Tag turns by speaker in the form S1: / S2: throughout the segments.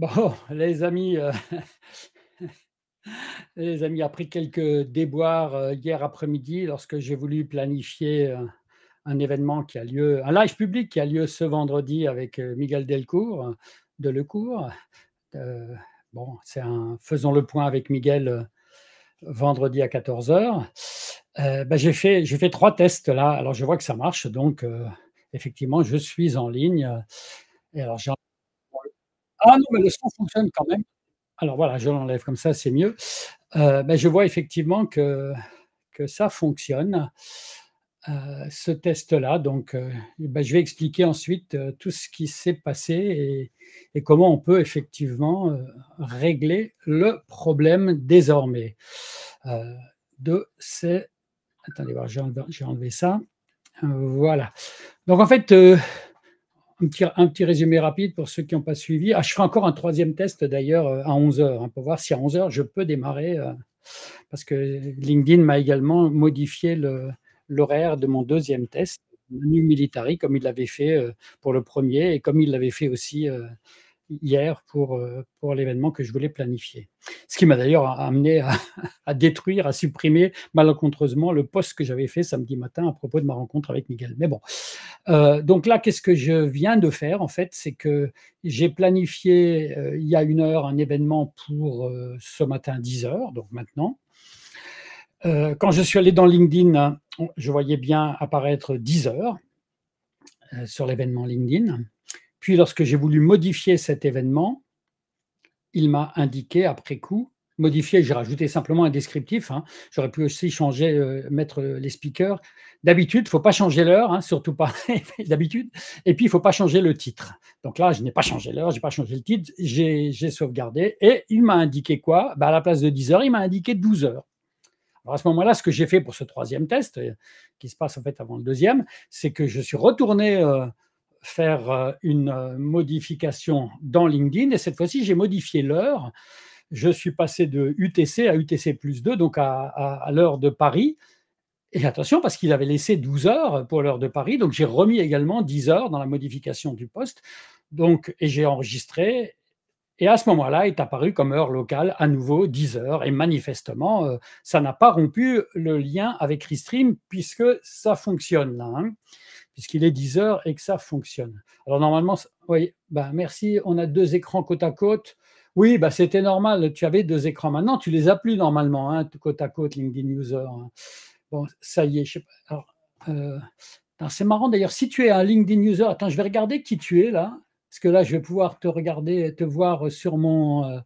S1: Bon, les amis, euh, les amis, pris quelques déboires euh, hier après-midi, lorsque j'ai voulu planifier euh, un événement qui a lieu, un live public qui a lieu ce vendredi avec Miguel Delcourt de Lecourt. bon, c'est un faisons le point avec Miguel vendredi à 14h. ben j'ai fait, trois tests là, alors je vois que ça marche, donc effectivement, je suis en ligne. Et alors j'ai ah non, mais le son fonctionne quand même. Alors voilà, je l'enlève comme ça, c'est mieux. Euh, ben, je vois effectivement que, que ça fonctionne, euh, ce test-là. Donc, euh, ben, je vais expliquer ensuite tout ce qui s'est passé et, comment on peut effectivement régler le problème désormais de ces... Attendez, j'ai enlevé, ça. Voilà. Donc en fait, un petit, résumé rapide pour ceux qui n'ont pas suivi. Ah, je ferai encore un troisième test d'ailleurs euh, à 11h On hein, pour voir si à 11h je peux démarrer euh, parce que LinkedIn m'a également modifié l'horaire de mon deuxième test, menu militari, comme il l'avait fait euh, pour le premier et comme il l'avait fait aussi hier euh, pour, l'événement que je voulais planifier. Ce qui m'a d'ailleurs amené à, détruire, à supprimer malencontreusement le poste que j'avais fait samedi matin à propos de ma rencontre avec Miguel. Mais bon, euh, donc là, qu'est-ce que je viens de faire en fait C'est que j'ai planifié euh, il y a une heure un événement pour ce matin 10 heures. donc maintenant. quand je suis allé dans LinkedIn, je voyais bien apparaître 10 heures sur l'événement LinkedIn. Puis lorsque j'ai voulu modifier cet événement, il m'a indiqué après coup, modifier. j'ai rajouté simplement un descriptif, hein. j'aurais pu aussi changer, euh, mettre euh, les speakers. D'habitude, il ne faut pas changer l'heure, hein, surtout pas d'habitude, et puis il ne faut pas changer le titre. Donc là, je n'ai pas changé l'heure, je n'ai pas changé le titre, j'ai sauvegardé, et il m'a indiqué quoi bah, À la place de 10 heures, il m'a indiqué 12 heures. Alors à ce moment-là, ce que j'ai fait pour ce troisième test, euh, qui se passe en fait avant le deuxième, c'est que je suis retourné faire euh, une euh, modification dans LinkedIn. Et cette fois-ci, j'ai modifié l'heure. Je suis passé de UTC à UTC plus 2, donc à, l'heure de Paris. Et attention, parce qu'il avait laissé 12 heures pour l'heure de Paris, donc j'ai remis également 10 heures dans la modification du poste. Donc, et j'ai enregistré. Et à ce moment-là, est apparu comme heure locale à nouveau 10 heures. Et manifestement, euh, ça n'a pas rompu le lien avec Restream puisque ça fonctionne. là. Hein puisqu'il est 10 heures et que ça fonctionne. Alors normalement, oui, bah merci, on a deux écrans côte à côte. Oui, bah c'était normal, tu avais deux écrans. Maintenant, tu les as plus normalement, hein, côte à côte, LinkedIn User. Hein. Bon, ça y est, je sais pas. Euh, c'est marrant d'ailleurs, si tu es un LinkedIn User, attends, je vais regarder qui tu es là, parce que là, je vais pouvoir te regarder, et te voir sur mon... Euh,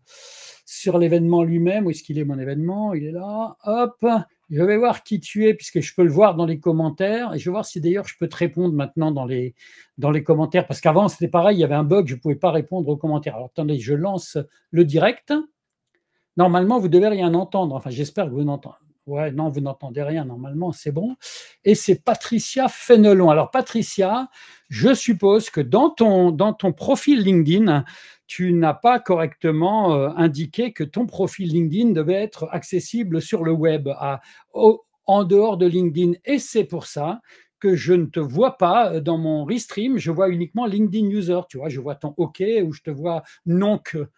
S1: sur l'événement lui-même, où est-ce qu'il est mon événement Il est là, hop. Je vais voir qui tu es, puisque je peux le voir dans les commentaires. Et je vais voir si d'ailleurs je peux te répondre maintenant dans les, dans les commentaires. Parce qu'avant, c'était pareil, il y avait un bug, je ne pouvais pas répondre aux commentaires. Alors attendez, je lance le direct. Normalement, vous devez rien entendre. Enfin, j'espère que vous n'entendez. Ouais, non, vous n'entendez rien. Normalement, c'est bon. Et c'est Patricia Fenelon. Alors, Patricia, je suppose que dans ton, dans ton profil LinkedIn, tu n'as pas correctement euh, indiqué que ton profil LinkedIn devait être accessible sur le web, en dehors de LinkedIn. Et c'est pour ça que je ne te vois pas euh, dans mon restream, je vois uniquement LinkedIn User, tu vois, je vois ton OK ou je te vois non que,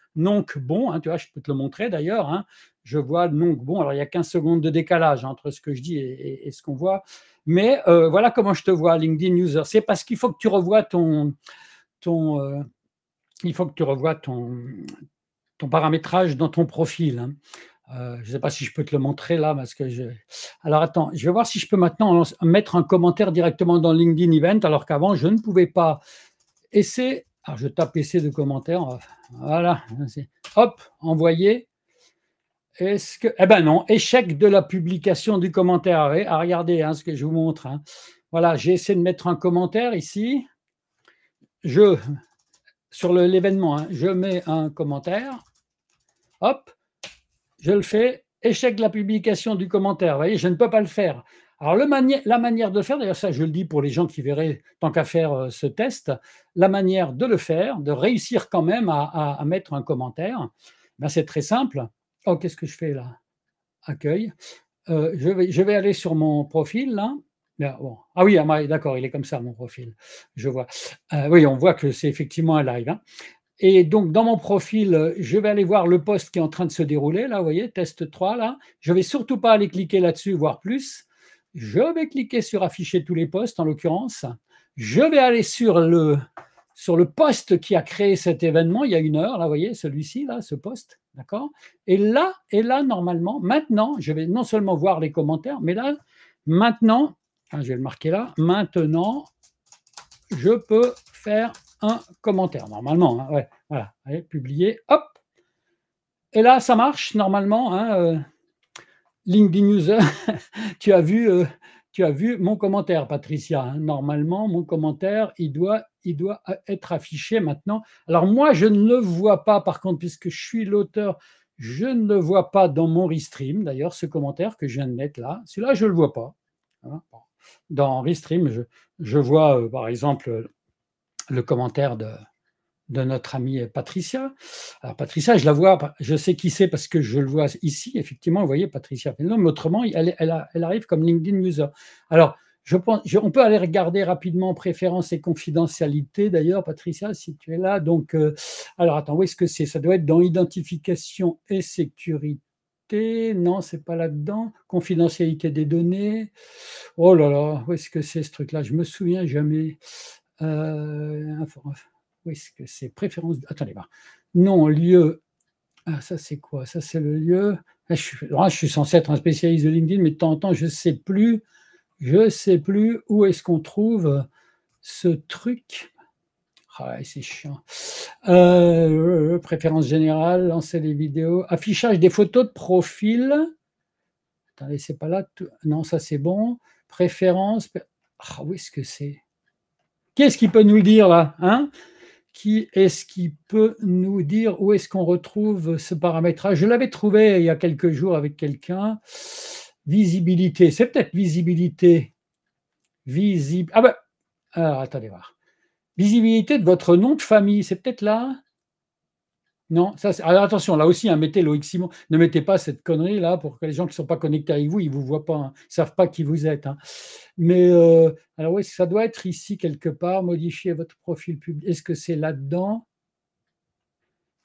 S1: bon, hein. tu vois, je peux te le montrer d'ailleurs, hein. je vois non que bon, alors il y a 15 secondes de décalage entre ce que je dis et, ce qu'on voit, mais euh, voilà comment je te vois LinkedIn User, c'est parce qu'il faut que tu revois ton, ton, il faut que tu revoies ton, ton paramétrage dans ton profil. Hein. Euh, je ne sais pas si je peux te le montrer là parce que Alors attends, je vais voir si je peux maintenant mettre un commentaire directement dans LinkedIn Event alors qu'avant je ne pouvais pas. Essayer. Alors je tape essayer de commentaire. Euh, voilà. Hop, Envoyé. Est-ce que. Eh ben non, échec de la publication du commentaire. Regardez regarder hein, ce que je vous montre. Hein. Voilà, j'ai essayé de mettre un commentaire ici. Je sur l'événement, hein. je mets un commentaire, hop, je le fais, échec de la publication du commentaire. Vous voyez, je ne peux pas le faire. Alors, la manière de faire, d'ailleurs, ça je le dis pour les gens qui verraient tant qu'à faire euh, ce test, la manière de le faire, de réussir quand même à, mettre un commentaire, ben, c'est très simple. Oh, qu'est-ce que je fais là Accueil. Euh, je, vais, je vais aller sur mon profil là. Ah, ah oui, d'accord, il est comme ça, mon profil. Je vois. Euh, oui, on voit que c'est effectivement un live. Hein. Et donc, dans mon profil, euh, je vais aller voir le poste qui est en train de se dérouler. Là, vous voyez, test 3, là. Je ne vais surtout pas aller cliquer là-dessus, voir plus. Je vais cliquer sur afficher tous les postes, en l'occurrence. Je vais aller sur le, sur le poste qui a créé cet événement il y a une heure. Là, vous voyez, celui-ci, là, ce poste. D'accord Et là, et là, normalement, maintenant, je vais non seulement voir les commentaires, mais là, maintenant, Hein, je vais le marquer là. Maintenant, je peux faire un commentaire, normalement. Hein, ouais, voilà, Allez, publier, hop. Et là, ça marche, normalement. Hein, euh, LinkedIn User, tu as vu... Euh, tu as vu mon commentaire, Patricia. Normalement, mon commentaire, il doit, il doit être affiché maintenant. Alors moi, je ne le vois pas, par contre, puisque je suis l'auteur, je ne le vois pas dans mon restream, d'ailleurs, ce commentaire que je viens de mettre là. Celui-là, je ne le vois pas dans Restream, je, vois euh, par exemple le commentaire de, de notre amie Patricia. Alors Patricia, je la vois, je sais qui c'est parce que je le vois ici, effectivement, vous voyez Patricia mais autrement, elle, elle, arrive comme LinkedIn user. Alors, je on peut aller regarder rapidement préférences et confidentialité, d'ailleurs, Patricia, si tu es là. Donc, euh, alors attends, où est-ce que c'est Ça doit être dans identification et sécurité. Non, non, c'est pas là-dedans. Confidentialité des données. Oh là là, où est-ce que c'est ce truc-là Je me souviens jamais. Euh, où est-ce que c'est Préférence. Attendez, non, lieu. Ah, ça c'est quoi Ça c'est le lieu. Ah, ah, je, suis, censé être un spécialiste de LinkedIn, mais de temps en temps, je ne sais plus. Je sais plus où est-ce qu'on trouve ce truc c'est chiant. Euh, préférence générale, lancer les vidéos. Affichage des photos de profil. Attendez, c'est pas là. Non, ça c'est bon. Préférence. Ah, où est-ce que c'est Qu'est-ce qui peut nous dire là hein Qui est-ce qui peut nous dire où est-ce qu'on retrouve ce paramétrage Je l'avais trouvé il y a quelques jours avec quelqu'un. Visibilité. C'est peut-être visibilité. Visible. Ah ben. Alors, attendez voir. Visibilité de votre nom de famille, c'est peut-être là Non, ça, alors attention, là aussi, hein, mettez Loïc Simon. Ne mettez pas cette connerie là pour que les gens qui ne sont pas connectés avec vous, ils ne vous voient pas, ne hein, savent pas qui vous êtes. Hein. Mais euh, alors oui, ça doit être ici quelque part, modifier votre profil public. Est-ce que c'est là-dedans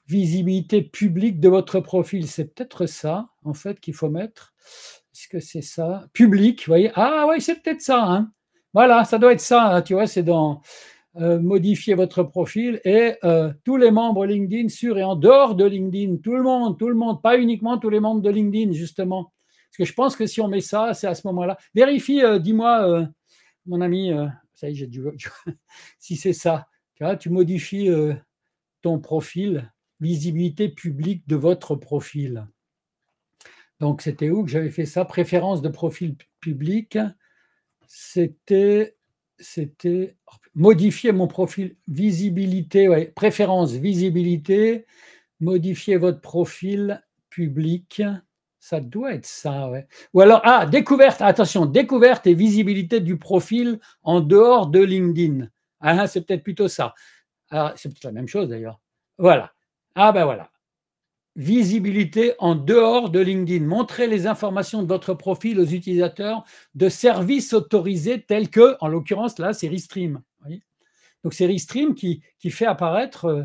S1: Visibilité publique de votre profil, c'est peut-être ça, en fait, qu'il faut mettre. Est-ce que c'est ça Public, vous voyez Ah oui, c'est peut-être ça. Voilà, ça doit être ça, tu vois, c'est dans euh, modifier votre profil et euh, tous les membres LinkedIn sur et en dehors de LinkedIn, tout le monde, tout le monde, pas uniquement tous les membres de LinkedIn, justement. Parce que je pense que si on met ça, c'est à ce moment-là. Vérifie, euh, dis-moi, mon ami, ça y est, j'ai du... si c'est ça, tu, tu modifies ton profil, visibilité publique de votre profil. Donc, c'était où que j'avais fait ça Préférence de profil public. C'était. C'était modifier mon profil visibilité, préférence visibilité, modifier votre profil public. Ça doit être ça, Ou alors, ah, découverte, attention, découverte et visibilité du profil en dehors de LinkedIn. Ah, ah, c'est peut-être plutôt ça. Ah, c'est peut-être la même chose d'ailleurs. Voilà. Ah ben voilà. Visibilité en dehors de LinkedIn. montrer les informations de votre profil aux utilisateurs de services autorisés tels que, en l'occurrence là, c'est Stream donc c'est Restream qui, fait apparaître euh,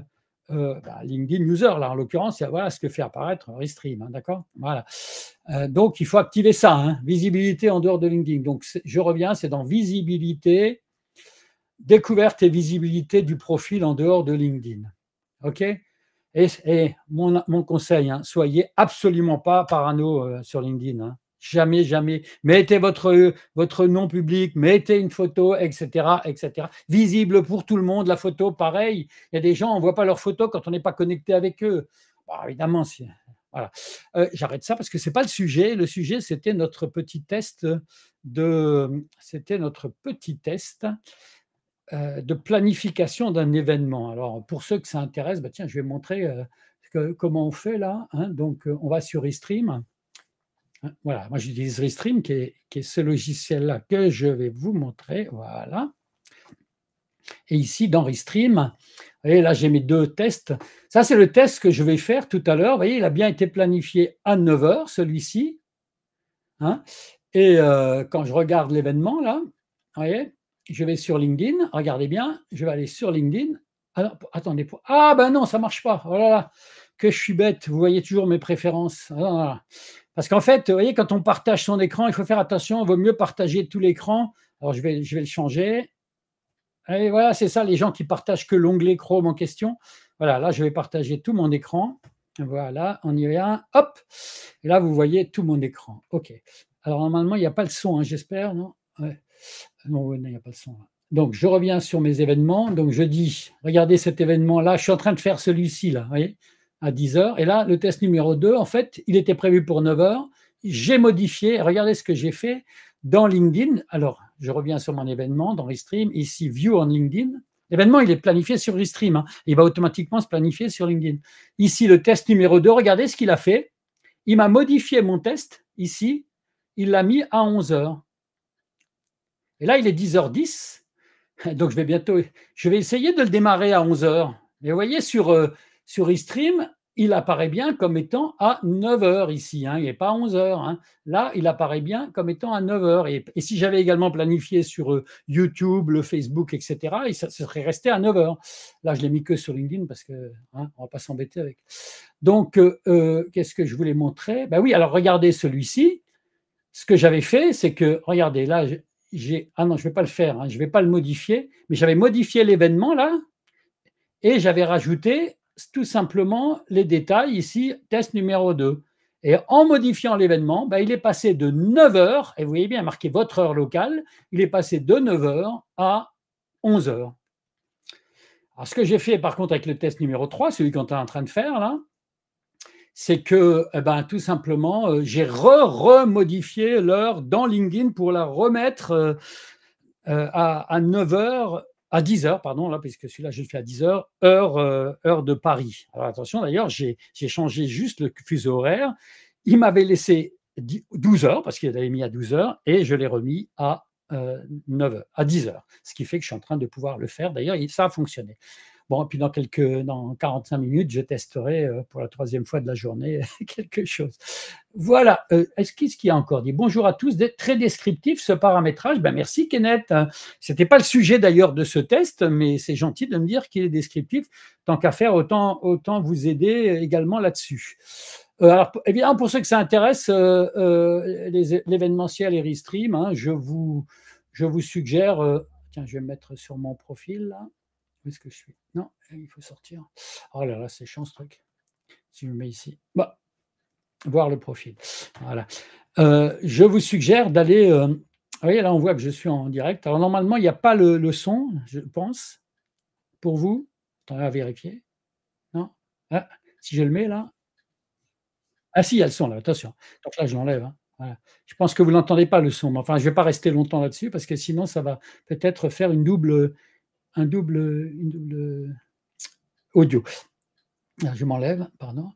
S1: euh, bah, LinkedIn User, là en l'occurrence, voilà ce que fait apparaître Restream, hein, d'accord Voilà. Euh, donc il faut activer ça, hein, visibilité en dehors de LinkedIn. Donc je reviens, c'est dans visibilité, découverte et visibilité du profil en dehors de LinkedIn. OK et, mon, conseil, hein, soyez absolument pas parano sur LinkedIn. Jamais, jamais. Mettez votre, euh, votre nom public, mettez une photo, etc., etc. Visible pour tout le monde, la photo, pareil. Il y a des gens, on ne voit pas leur photo quand on n'est pas connecté avec eux. Bah, évidemment, si. Voilà. Euh, j'arrête ça parce que ce n'est pas le sujet. Le sujet, c'était notre petit test de. C'était notre petit test euh, de planification d'un événement. Alors, pour ceux que ça intéresse, bah, tiens, je vais montrer comment on fait là. Hein. Donc, on va sur e-Stream. Hein, voilà, moi j'utilise Restream, qui est, ce logiciel-là que je vais vous montrer. Voilà. Et ici, dans Restream, et là j'ai mes deux tests. Ça, c'est le test que je vais faire tout à l'heure. Vous voyez, il a bien été planifié à 9h, celui-ci. Hein. et euh, quand je regarde l'événement, là, vous voyez, je vais sur LinkedIn. Regardez bien, je vais aller sur LinkedIn. alors attendez. Ah ben non, ça ne marche pas. Oh là là, que je suis bête. Vous voyez toujours mes préférences. Ah, parce qu'en fait, vous voyez, quand on partage son écran, il faut faire attention, il vaut mieux partager tout l'écran. Alors, je vais, je vais le changer. Et voilà, c'est ça, les gens qui partagent que l'onglet Chrome en question. Voilà, là, je vais partager tout mon écran. Voilà, on y va. Hop Et là, vous voyez tout mon écran. OK. Alors, normalement, il n'y a pas le son, hein, j'espère, non Non, il n'y a pas le son. Donc, je reviens sur mes événements. Donc, je dis, regardez cet événement-là. Je suis en train de faire celui-ci, là. Vous voyez à 10h. Et là, le test numéro 2, en fait, il était prévu pour 9h. J'ai modifié. Regardez ce que j'ai fait dans LinkedIn. Alors, je reviens sur mon événement, dans Restream. Ici, View on LinkedIn. L'événement, il est planifié sur Restream. Hein. Il va automatiquement se planifier sur LinkedIn. Ici, le test numéro 2, regardez ce qu'il a fait. Il m'a modifié mon test ici. Il l'a mis à 11h. Et là, il est 10h10. Donc, je vais bientôt. Je vais essayer de le démarrer à 11h. Et vous voyez, sur, euh, sur eStream, il apparaît bien comme étant à 9h ici, hein, il n'est pas à 11h. Hein. Là, il apparaît bien comme étant à 9h. Et, si j'avais également planifié sur euh, YouTube, le Facebook, etc., il serait resté à 9h. Là, je l'ai mis que sur LinkedIn parce qu'on hein, ne va pas s'embêter avec. Donc, euh, euh, qu'est-ce que je voulais montrer Ben oui, alors regardez celui-ci. Ce que j'avais fait, c'est que, regardez, là, j'ai... Ah non, je ne vais pas le faire, je ne vais pas le modifier, mais j'avais modifié l'événement là, et j'avais rajouté tout simplement les détails ici, test numéro 2. Et en modifiant l'événement, bah, il est passé de 9 heures, et vous voyez bien marqué votre heure locale, il est passé de 9 heures à 11 heures. Alors, ce que j'ai fait par contre avec le test numéro 3, celui qu'on est en train de faire là, c'est que eh ben, tout simplement, euh, j'ai re-remodifié l'heure dans LinkedIn pour la remettre euh, euh, à, à, 9 heures à 10h, pardon, là, puisque celui-là, je le fais à 10h, heure, euh, heure de Paris. Alors attention, d'ailleurs, j'ai changé juste le fuseau horaire. Il m'avait laissé 12h, parce qu'il l'avait mis à 12h, et je l'ai remis à 9h, euh, à 10h. Ce qui fait que je suis en train de pouvoir le faire. D'ailleurs, ça a fonctionné. Bon, puis dans, quelques, dans 45 minutes, je testerai euh, pour la troisième fois de la journée quelque chose. Voilà, euh, est-ce qu'il y a encore dit Bonjour à tous, très descriptif ce paramétrage. Ben, merci Kenneth. Ce n'était pas le sujet d'ailleurs de ce test, mais c'est gentil de me dire qu'il est descriptif. Tant qu'à faire, autant, autant vous aider euh, également là-dessus. Alors, évidemment, pour ceux que ça intéresse, l'événementiel et Restream, hein, je, vous, je vous suggère. tiens, je vais me mettre sur mon profil là est-ce que je suis Non, euh, il faut sortir. Oh là là, c'est chiant ce truc. Si je me mets ici. Bah, voir le profil. Voilà. Euh, je vous suggère d'aller. Euh, vous voyez, là, on voit que je suis en direct. Alors, normalement, il n'y a pas le, son, je pense, pour vous. Attendez à vérifier. Non ah, Si je le mets là. Ah, si, il y a le son là, attention. Donc là, je l'enlève. Hein. Je pense que vous n'entendez pas le son. enfin, je ne vais pas rester longtemps là-dessus parce que sinon, ça va peut-être faire une double, un double, double audio. Ah, je m'enlève, pardon.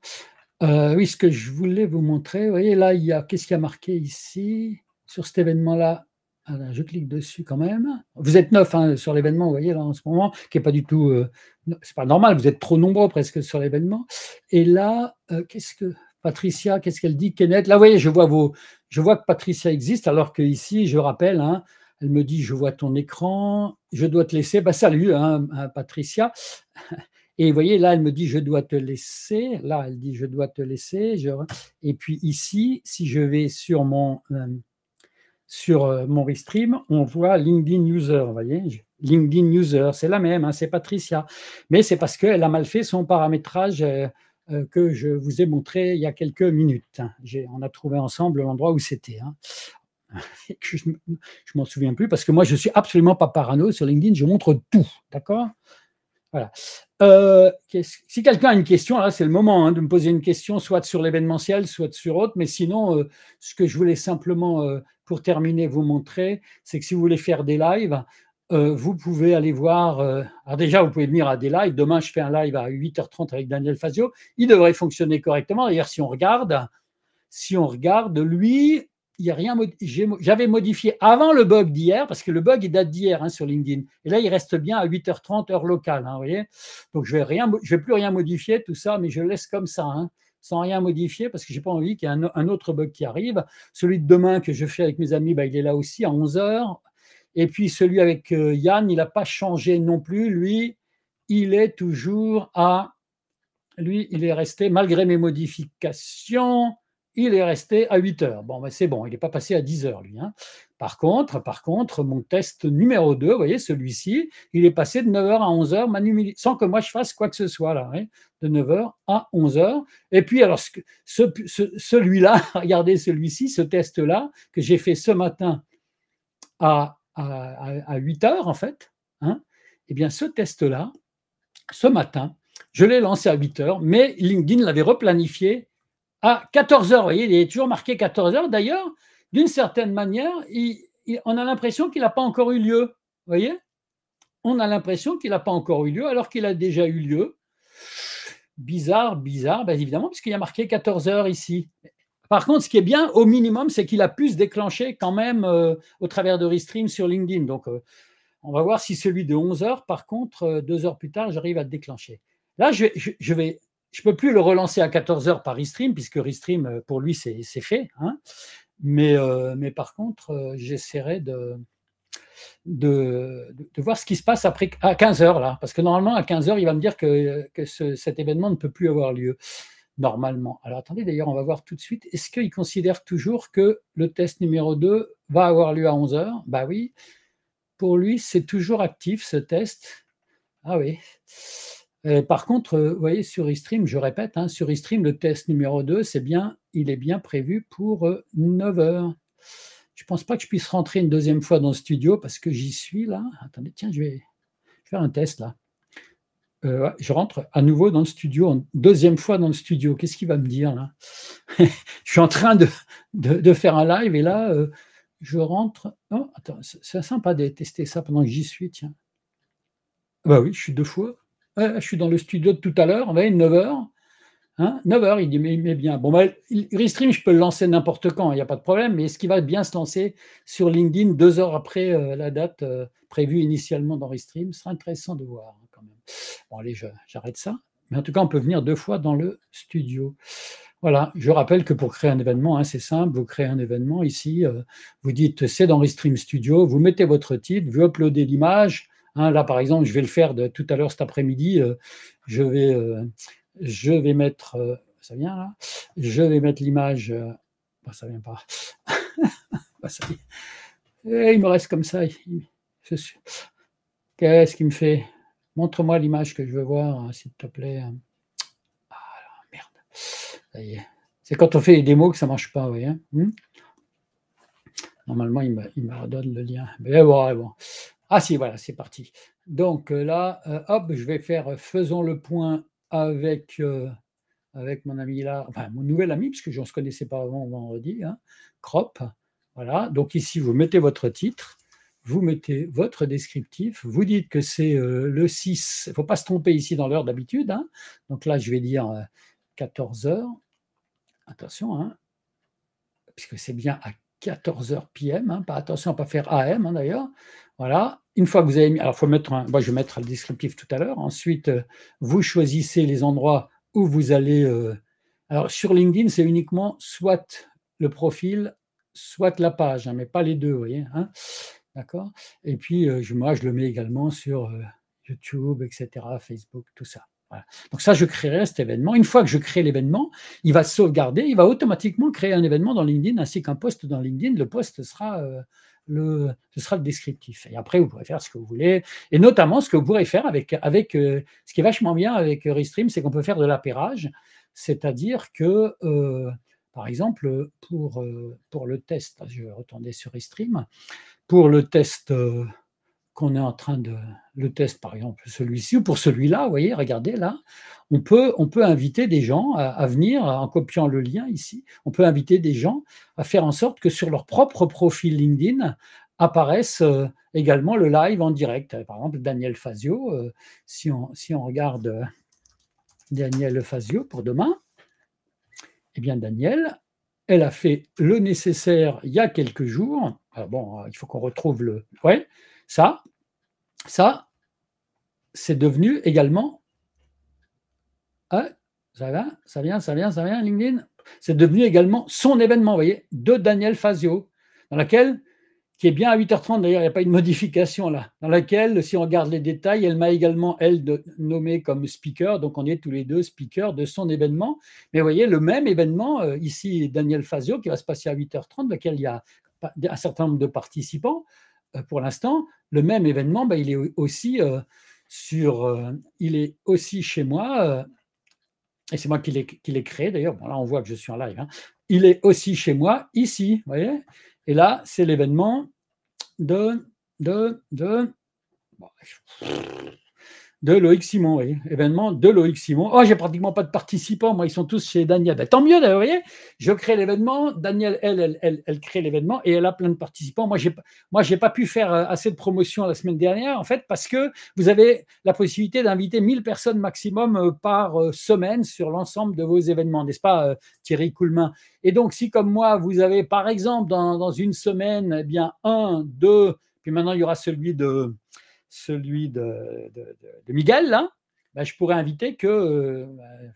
S1: Euh, oui, ce que je voulais vous montrer, vous voyez là, il y a qu'est-ce qu'il y a marqué ici sur cet événement-là ah, je clique dessus quand même. Vous êtes neuf hein, sur l'événement, vous voyez là en ce moment, qui n'est pas du tout. Ce euh, c'est pas normal, vous êtes trop nombreux presque sur l'événement. Et là, euh, qu'est-ce que. Patricia, qu'est-ce qu'elle dit Kenneth, là, vous voyez, je vois, vos, je vois que Patricia existe, alors que ici, je rappelle, hein, elle me dit, je vois ton écran, je dois te laisser. Bah, salut, hein, hein, Patricia. Et vous voyez, là, elle me dit, je dois te laisser. Là, elle dit, je dois te laisser. Et puis ici, si je vais sur mon, euh, sur euh, mon Restream, on voit LinkedIn User. Vous voyez, LinkedIn User, c'est la même, hein, c'est Patricia. Mais c'est parce qu'elle a mal fait son paramétrage. Euh, que je vous ai montré il y a quelques minutes. On a trouvé ensemble l'endroit où c'était. je ne m'en souviens plus, parce que moi, je ne suis absolument pas parano sur LinkedIn, je montre tout, d'accord Voilà. Euh, si quelqu'un a une question, c'est le moment hein, de me poser une question, soit sur l'événementiel, soit sur autre, mais sinon, euh, ce que je voulais simplement, euh, pour terminer, vous montrer, c'est que si vous voulez faire des lives, vous pouvez aller voir. déjà, vous pouvez venir à des lives. Demain, je fais un live à 8h30 avec Daniel Fazio. Il devrait fonctionner correctement. D'ailleurs, si on regarde, si on regarde, lui, rien. J'avais modifié avant le bug d'hier, parce que le bug, il date d'hier hein, sur LinkedIn. Et là, il reste bien à 8h30 heure locale. Hein, Donc, je ne vais, plus rien modifier, tout ça, mais je laisse comme ça, hein, sans rien modifier, parce que je n'ai pas envie qu'il y ait un, autre bug qui arrive. Celui de demain que je fais avec mes amis, bah, il est là aussi à 11h. Et puis, celui avec euh, Yann, il n'a pas changé non plus. Lui, il est toujours à. Lui, il est resté, malgré mes modifications, il est resté à 8 heures. Bon, ben c'est bon, il n'est pas passé à 10 heures, lui. Hein. Par contre, par contre, mon test numéro 2, vous voyez, celui-ci, il est passé de 9h à 11h, sans que moi je fasse quoi que ce soit hein, de 9h à 11h. Et puis, alors, celui-là, regardez celui-ci, ce test-là, que j'ai fait ce matin à, 8h, en fait, hein, eh bien, ce test-là, ce matin, je l'ai lancé à 8h, mais LinkedIn l'avait replanifié à 14h. Vous voyez, il est toujours marqué 14h. D'ailleurs, d'une certaine manière, on a l'impression qu'il n'a pas encore eu lieu. Vous voyez On a l'impression qu'il n'a pas encore eu lieu alors qu'il a déjà eu lieu. Bizarre, bizarre, ben, évidemment, puisqu'il qu'il a marqué 14h ici. Par contre, ce qui est bien, au minimum, c'est qu'il a pu se déclencher quand même euh, au travers de Restream sur LinkedIn. Donc, euh, on va voir si celui de 11h, par contre, euh, deux heures plus tard, j'arrive à le déclencher. Là, je vais je ne peux plus le relancer à 14h par Restream, puisque Restream, euh, pour lui, c'est fait. Hein. Euh, mais, par contre, euh, j'essaierai de, de, voir ce qui se passe après, à 15h, là. Parce que normalement, à 15h, il va me dire que, cet événement ne peut plus avoir lieu, normalement. Alors attendez, d'ailleurs, on va voir tout de suite. Est-ce qu'il considère toujours que le test numéro 2 va avoir lieu à 11h Bah oui. Pour lui, c'est toujours actif, ce test. Ah oui. Euh, par contre, euh, vous voyez, sur eStream, je répète, hein, sur eStream, le test numéro 2, c'est bien, il est bien prévu pour 9 euh, h Je ne pense pas que je puisse rentrer une deuxième fois dans le studio parce que j'y suis là. Attendez, tiens, je vais, faire un test là. je rentre à nouveau dans le studio, deuxième fois dans le studio. Qu'est-ce qu'il va me dire là Je suis en train de, faire un live et là, je rentre. Oh, attends, c'est sympa de tester ça pendant que j'y suis, tiens. Bah oui, je suis deux fois je suis dans le studio de tout à l'heure, on va 9h. 9h, il dit, mais, bien. Bon, bah, Restream, je peux le lancer n'importe quand, il n'y a pas de problème, mais est-ce qu'il va bien se lancer sur LinkedIn deux heures après euh, la date euh, prévue initialement dans Restream Ce sera intéressant de voir hein, quand même. Bon, allez, j'arrête ça. Mais en tout cas, on peut venir deux fois dans le studio. Voilà, je rappelle que pour créer un événement, hein, c'est simple, vous créez un événement ici, euh, vous dites c'est dans Restream Studio, vous mettez votre titre, vous uploadez l'image, Hein, là, par exemple, je vais le faire de, tout à l'heure cet après-midi. Euh, je, vais, euh, je vais mettre. Euh, ça vient là Je vais mettre l'image. Bah, ça vient pas. Bah, eh, il me reste comme ça. Qu'est-ce qu'il me fait Montre-moi l'image que je veux voir, hein, s'il te plaît. Ah, merde. C'est quand on fait les démos que ça ne marche pas, voyez. Hein. Hmm. Normalement, il me, il me, redonne le lien. Mais bon, bon. Ah si, voilà, c'est parti. Donc euh, là, euh, hop, je vais faire euh, faisons le point avec, avec mon ami là, mon nouvel ami, puisque je ne se connaissais pas avant vendredi, hein, Crop. Voilà, donc ici, vous mettez votre titre, vous mettez votre descriptif, vous dites que c'est le 6, il ne faut pas se tromper ici dans l'heure d'habitude. Hein. Donc là, je vais dire 14 heures. Attention, hein, puisque c'est bien à 14h PM, hein, pas attention à ne pas faire AM d'ailleurs. Voilà. Une fois que vous avez mis, alors faut mettre un, moi je vais mettre le descriptif tout à l'heure. Ensuite, euh, vous choisissez les endroits où vous allez. Euh, alors sur LinkedIn, c'est uniquement soit le profil, soit la page, hein, mais pas les deux, vous voyez. Hein. D'accord Et puis, euh, je, moi, je le mets également sur YouTube, etc., Facebook, tout ça. Voilà. Donc ça, je créerai cet événement. Une fois que je crée l'événement, il va sauvegarder, il va automatiquement créer un événement dans LinkedIn ainsi qu'un post dans LinkedIn. Le post sera, ce sera le descriptif. Et après, vous pourrez faire ce que vous voulez. Et notamment, ce que vous pourrez faire avec, avec euh, ce qui est vachement bien avec euh, Restream, c'est qu'on peut faire de l'appairage. C'est-à-dire que, euh, par exemple, pour, pour le test, je retourner sur Restream, pour le test qu'on est en train de le test, par exemple, celui-ci ou pour celui-là, vous voyez, regardez là, on peut, on peut inviter des gens à, venir en copiant le lien ici. On peut inviter des gens à faire en sorte que sur leur propre profil LinkedIn apparaisse euh, également le live en direct. Par exemple, Daniel Fazio, euh, si, on, regarde euh, Daniel Fazio pour demain, eh bien Daniel, elle a fait le nécessaire il y a quelques jours. bon, il faut qu'on retrouve le. Ouais, ça, ça, c'est devenu également. Euh, ça vient, ça vient, ça vient, ça vient, LinkedIn. C'est devenu également son événement, vous voyez, de Daniel Fazio, dans laquelle, qui est bien à 8h30 d'ailleurs, il n'y a pas une modification là, dans laquelle, si on regarde les détails, elle m'a également, elle, de, comme speaker, donc on est tous les deux speakers de son événement. Mais vous voyez, le même événement, euh, ici, Daniel Fazio, qui va se passer à 8h30, dans lequel il y a un certain nombre de participants. Euh, pour l'instant, le même événement, bah, il, est aussi, euh, sur, euh, il est aussi chez moi, et c'est moi qui l'ai créé d'ailleurs, bon, là on voit que je suis en live, hein. il est aussi chez moi ici, voyez Et là, c'est l'événement de... de, de de Loïc Simon, oui. Événement de Loïc Simon. Oh, j'ai pratiquement pas de participants, moi, ils sont tous chez Daniel. Ben, tant mieux, vous voyez, je crée l'événement, Daniel, elle, elle, crée l'événement et elle a plein de participants. Moi, j'ai, moi, j'ai pas pu faire euh, assez de promotion la semaine dernière, en fait, parce que vous avez la possibilité d'inviter 1000 personnes maximum euh, par euh, semaine sur l'ensemble de vos événements, n'est-ce pas, Thierry Coulmin Et donc, si comme moi, vous avez, par exemple, dans, dans une semaine, eh bien, un, deux, puis maintenant, il y aura celui de, celui de, Miguel, là, ben, je pourrais inviter que, euh,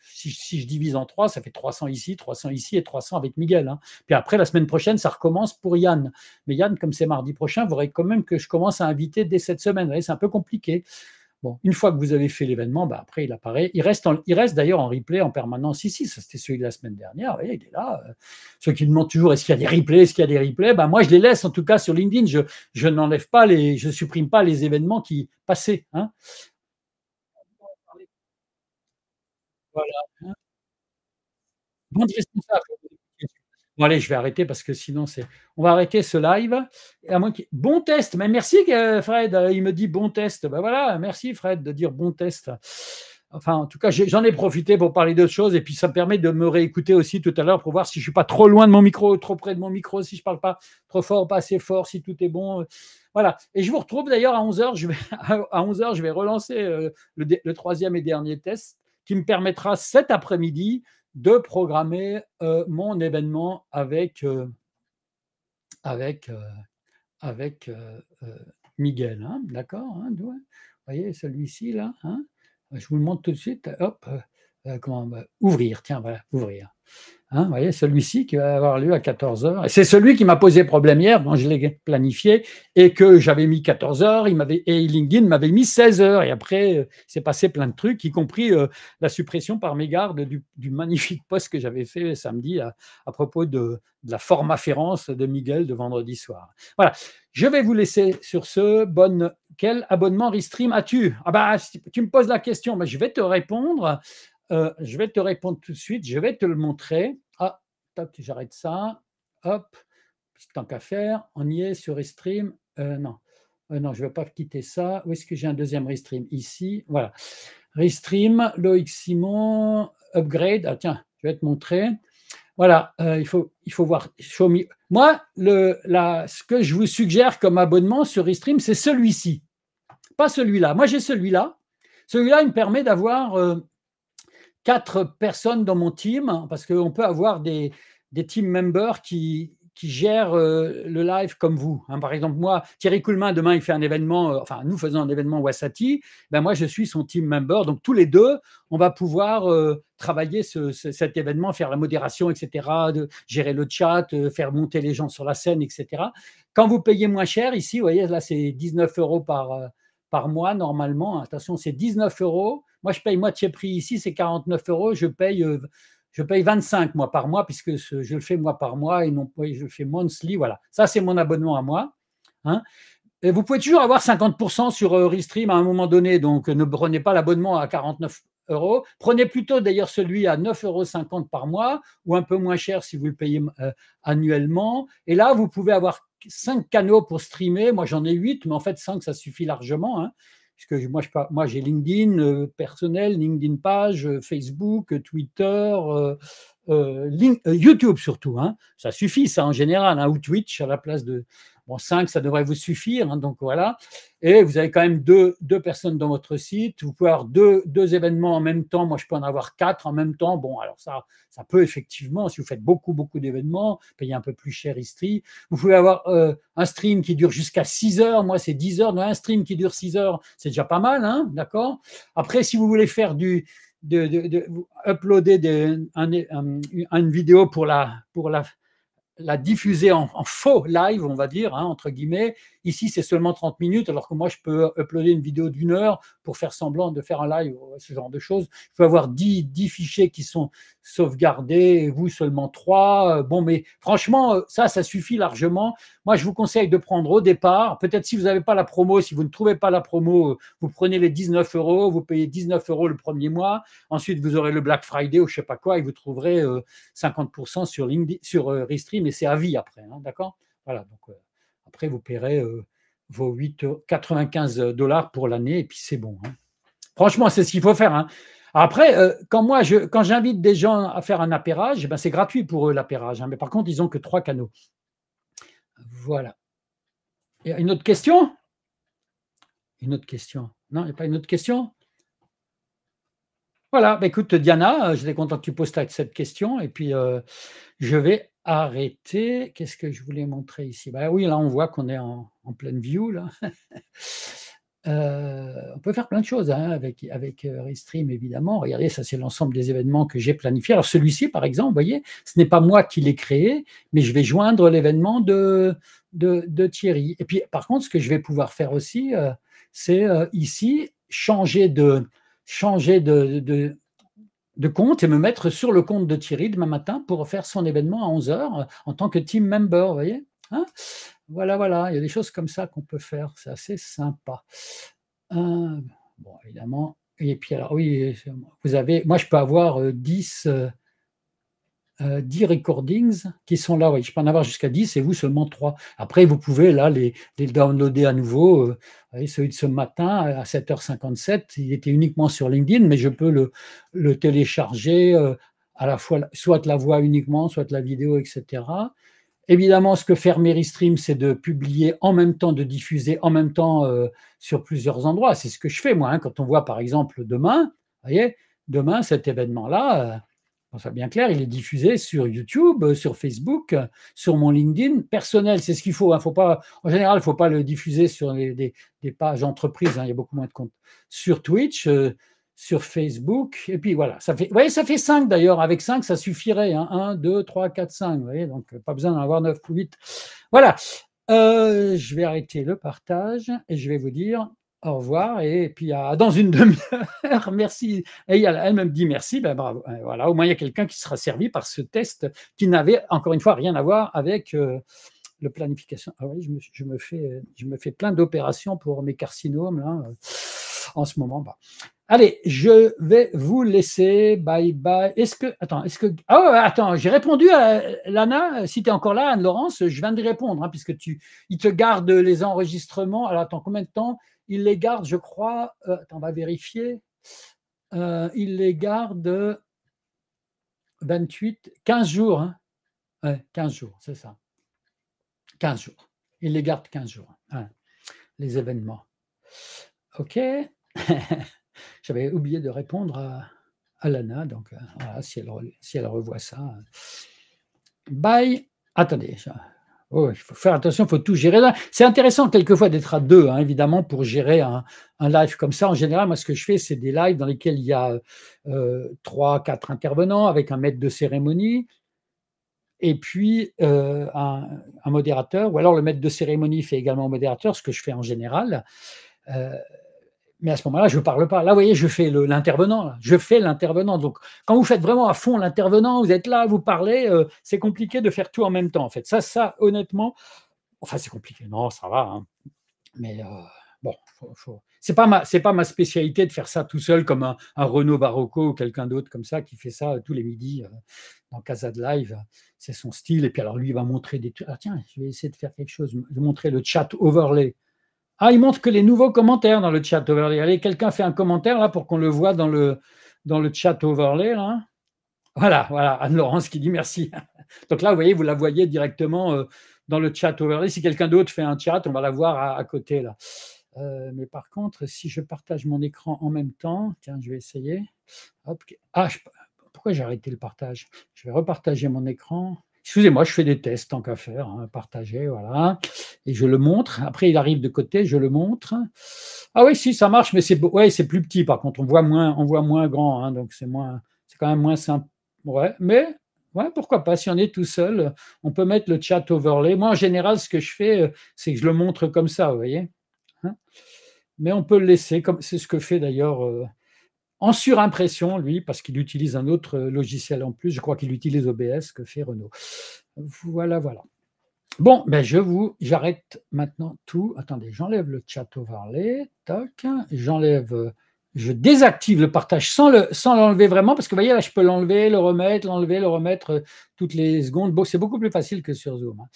S1: si, je divise en 3, ça fait 300 ici, 300 ici et 300 avec Miguel. Hein. Puis après, la semaine prochaine, ça recommence pour Yann. Mais Yann, comme c'est mardi prochain, vous quand même que je commence à inviter dès cette semaine. C'est un peu compliqué une fois que vous avez fait l'événement, bah, après il apparaît. Il reste, d'ailleurs en replay en permanence ici. Ça, c'était celui de la semaine dernière. il est là. Euh. Ceux qui demandent toujours est-ce qu'il y a des replays, est-ce qu'il y a des replays, bah, moi je les laisse en tout cas sur LinkedIn. Je, je n'enlève pas les, je supprime pas les événements qui passaient. Hein. Voilà. Hein. Bon, allez, je vais arrêter parce que sinon, c'est. On va arrêter ce live. bon test. Mais merci, euh, Fred. Euh, il me dit bon test. Ben voilà, merci, Fred, de dire bon test. Enfin, en tout cas, j'en ai profité pour parler d'autres choses. Et puis, ça me permet de me réécouter aussi tout à l'heure pour voir si je ne suis pas trop loin de mon micro, trop près de mon micro, si je ne parle pas trop fort, pas assez fort, si tout est bon. Voilà. Et je vous retrouve d'ailleurs à 11h. Je vais, à 11h, je vais relancer euh, le, le troisième et dernier test qui me permettra cet après-midi de programmer euh, mon événement avec, euh, avec, euh, avec Miguel. Hein, d'accord hein, hein. Vous voyez celui-ci là Je vous le montre tout de suite. Hop, comment, ouvrir, tiens, voilà, ouvrir. Hein, voyez, celui-ci qui va avoir lieu à 14h. C'est celui qui m'a posé problème hier, quand je l'ai planifié, et que j'avais mis 14h, il m'avait, et LinkedIn m'avait mis 16h. Et après, il euh, c'est passé plein de trucs, y compris euh, la suppression par mégarde du, du magnifique post que j'avais fait samedi à, propos de, de la afférence de Miguel de vendredi soir. Voilà. Je vais vous laisser sur ce. Bonne. Quel abonnement Restream as-tu Ah bah, tu me poses la question, mais je vais te répondre. Euh, je vais te répondre tout de suite, je vais te le montrer j'arrête ça, hop, tant qu'à faire, on y est sur Restream, euh, non, euh, non, je ne veux pas quitter ça, où est-ce que j'ai un deuxième Restream Ici, voilà, Restream, Loïc Simon, Upgrade, ah tiens, je vais te montrer, voilà, euh, il, faut, il faut voir, moi, le, la, ce que je vous suggère comme abonnement sur Restream, c'est celui-ci, pas celui-là, moi j'ai celui-là, celui-là, il me permet d'avoir quatre personnes dans mon team, hein, parce qu'on peut avoir des, des team members qui, qui gèrent euh, le live comme vous. Hein. par exemple, moi, Thierry Coulmin, demain, il fait un événement, euh, enfin, nous faisons un événement Wasati. Ben, moi, je suis son team member. Donc, tous les deux, on va pouvoir euh, travailler cet événement, faire la modération, etc., de gérer le chat, faire monter les gens sur la scène, etc. Quand vous payez moins cher, ici, vous voyez, là, c'est 19 euros par, par mois, normalement. Attention, c'est 19 euros moi, je paye moitié prix ici, c'est 49 euros. Je paye, euh, je paye 25 mois par mois puisque je le fais mois par mois et non je le fais monthly. Voilà, ça, c'est mon abonnement à moi. Hein. Et vous pouvez toujours avoir 50% sur euh, Restream à un moment donné, donc euh, ne prenez pas l'abonnement à 49 euros. Prenez plutôt d'ailleurs celui à 9,50 euros par mois ou un peu moins cher si vous le payez annuellement. Et là, vous pouvez avoir 5 canaux pour streamer. Moi, j'en ai 8, mais en fait, 5, ça suffit largement. Hein puisque moi, moi j'ai LinkedIn euh, personnel, LinkedIn page, euh, Facebook, euh, Twitter, YouTube surtout. Hein. Ça suffit, ça en général, hein, ou Twitch à la place de, Bon, 5, ça devrait vous suffire. Hein, donc voilà. Et vous avez quand même deux, deux, personnes dans votre site. Vous pouvez avoir deux, deux événements en même temps. Moi, je peux en avoir quatre en même temps. Bon, alors ça, ça peut effectivement, si vous faites beaucoup, beaucoup d'événements, payer un peu plus cher Istri. Vous pouvez avoir euh, un stream qui dure jusqu'à 6 heures. Moi, c'est 10 heures. Donc, un stream qui dure 6 heures, c'est déjà pas mal. Hein, d'accord Après, si vous voulez faire du, de, de, uploader des, une vidéo pour la, pour la, la diffuser en, faux live, on va dire, hein, entre guillemets, Ici, c'est seulement 30 minutes, alors que moi, je peux uploader une vidéo d'une heure pour faire semblant de faire un live, ce genre de choses. Je peux avoir 10, fichiers qui sont sauvegardés, vous seulement 3. Euh, bon, mais franchement, euh, ça, ça suffit largement. Moi, je vous conseille de prendre au départ, peut-être si vous n'avez pas la promo, si vous ne trouvez pas la promo, euh, vous prenez les 19 euros, vous payez 19 euros le premier mois. Ensuite, vous aurez le Black Friday ou je ne sais pas quoi, et vous trouverez 50% sur, LinkedIn, sur Restream, et c'est à vie après. Hein, d'accord Voilà, donc après, vous paierez euh, vos 8, 95 euh, dollars pour l'année et puis c'est bon. Hein. Franchement, c'est ce qu'il faut faire. Hein. Après, euh, quand moi, quand j'invite des gens à faire un appairage, eh ben c'est gratuit pour eux l'apérage. Hein. mais par contre, ils n'ont que trois canaux. Voilà. une autre question Une autre question Non, il n'y a pas une autre question Voilà. Bah, écoute, Diana, j'étais content que tu poses cette question. Et puis, je vais arrêter. Qu'est-ce que je voulais montrer ici bah Oui, là, on voit qu'on est en, en, pleine view. Là. Euh, on peut faire plein de choses hein, avec, avec euh, Restream, évidemment. Regardez, ça, c'est l'ensemble des événements que j'ai planifiés. Alors, celui-ci, par exemple, vous voyez, ce n'est pas moi qui l'ai créé, mais je vais joindre l'événement de, de, Thierry. Et puis, par contre, ce que je vais pouvoir faire aussi, euh, c'est ici changer de changer de de compte et me mettre sur le compte de Thierry demain matin pour faire son événement à 11h en tant que team member, vous voyez hein Voilà, voilà, il y a des choses comme ça qu'on peut faire, c'est assez sympa. Euh, bon, évidemment, et puis alors oui, vous avez, moi je peux avoir 10... Euh, 10 euh, recordings qui sont là. je peux en avoir jusqu'à 10 et vous seulement 3. Après, vous pouvez là les, les downloader à nouveau. Euh, celui de ce matin à 7h57, il était uniquement sur LinkedIn, mais je peux le, le télécharger euh, à la fois, soit la voix uniquement, soit la vidéo, etc. Évidemment, ce que fait MeriStream c'est de publier en même temps, de diffuser en même temps sur plusieurs endroits. C'est ce que je fais, moi. Hein. quand on voit, par exemple, demain, voyez, demain, cet événement-là, qu'on soit bien clair, il est diffusé sur YouTube, euh, sur Facebook, euh, sur mon LinkedIn personnel. C'est ce qu'il faut. Hein. faut pas, en général, il ne faut pas le diffuser sur des, des, pages entreprises. Hein. Il y a beaucoup moins de comptes. Sur Twitch, euh, sur Facebook. Et puis voilà, ça fait, voyez, ça fait 5 d'ailleurs. Avec 5, ça suffirait. 1, 2, 3, 4, 5. voyez, donc pas besoin d'en avoir 9 ou 8. Voilà. Euh, je vais arrêter le partage et je vais vous dire au revoir, et puis dans une demi-heure, merci. elle, me dit merci, ben Voilà, au moins il y a quelqu'un qui sera servi par ce test qui n'avait encore une fois rien à voir avec euh, le planification. Ah oui, je me, fais, je me fais plein d'opérations pour mes carcinomes euh, en ce moment. Bah. Allez, je vais vous laisser. Bye bye. Est-ce que. Attends, est-ce que. Oh, attends, j'ai répondu à Lana. Si tu es encore là, Anne-Laurence, je viens de répondre, hein, puisque tu, il te garde les enregistrements. Alors, attends, combien de temps il les garde, je crois, euh, on va vérifier, euh, il les garde 28, 15 jours. 15 hein. jours, c'est ça. 15 jours. Il les garde 15 jours, hein, les événements. OK. J'avais oublié de répondre à, alana. Lana, donc euh, si elle, si elle revoit ça. Bye. Attendez, Oh, il faut faire attention, il faut tout gérer C'est intéressant quelquefois d'être à deux, hein, évidemment, pour gérer un, live comme ça. En général, moi, ce que je fais, c'est des lives dans lesquels il y a euh, trois, quatre intervenants avec un maître de cérémonie et puis euh, un, modérateur. Ou alors le maître de cérémonie fait également modérateur, ce que je fais en général. Euh, mais à ce moment-là, je ne parle pas. Là, vous voyez, je fais l'intervenant. Je fais l'intervenant. Donc, quand vous faites vraiment à fond l'intervenant, vous êtes là, vous parlez, euh, c'est compliqué de faire tout en même temps, en fait. Ça, ça, honnêtement, enfin, c'est compliqué. Non, ça va. Hein. Mais euh, bon, ce n'est c'est pas ma, pas ma spécialité de faire ça tout seul comme un, Renaud Barocco ou quelqu'un d'autre comme ça qui fait ça euh, tous les midis dans Casa de Live. C'est son style. Et puis alors lui, il va montrer des. Ah tiens, je vais essayer de faire quelque chose. Je vais montrer le chat overlay. Ah, il montre que les nouveaux commentaires dans le chat overlay. Allez, quelqu'un fait un commentaire là pour qu'on le voit dans le, dans le chat overlay. Voilà, voilà, Anne-Laurence qui dit merci. Donc là, vous voyez, vous la voyez directement euh, dans le chat overlay. Si quelqu'un d'autre fait un chat, on va la voir à, côté là. Euh, mais par contre, si je partage mon écran en même temps, tiens, je vais essayer. ah, pourquoi j'ai arrêté le partage Je vais repartager mon écran. Excusez-moi, je fais des tests tant qu'à faire, hein, partager, voilà. Et je le montre. Après, il arrive de côté, je le montre. Ah oui, si, ça marche, mais c'est ouais, plus petit, par contre, on voit moins, on voit moins grand, hein, donc c'est moins c'est quand même moins simple. Ouais, mais ouais, pourquoi pas, si on est tout seul, on peut mettre le chat overlay. Moi, en général, ce que je fais, euh, c'est que je le montre comme ça, vous voyez. Hein. mais on peut le laisser, comme c'est ce que fait d'ailleurs. Euh, en surimpression, lui, parce qu'il utilise un autre euh, logiciel en plus. Je crois qu'il utilise OBS que fait Renault. Voilà, voilà. Bon, ben je vous, j'arrête maintenant tout. Attendez, j'enlève le chat overlay. Toc, j'enlève, euh, je désactive le partage sans le, l'enlever vraiment, parce que vous voyez là, je peux l'enlever, le remettre, l'enlever, le remettre euh, toutes les secondes. Bon, c'est beaucoup plus facile que sur Zoom. Hein.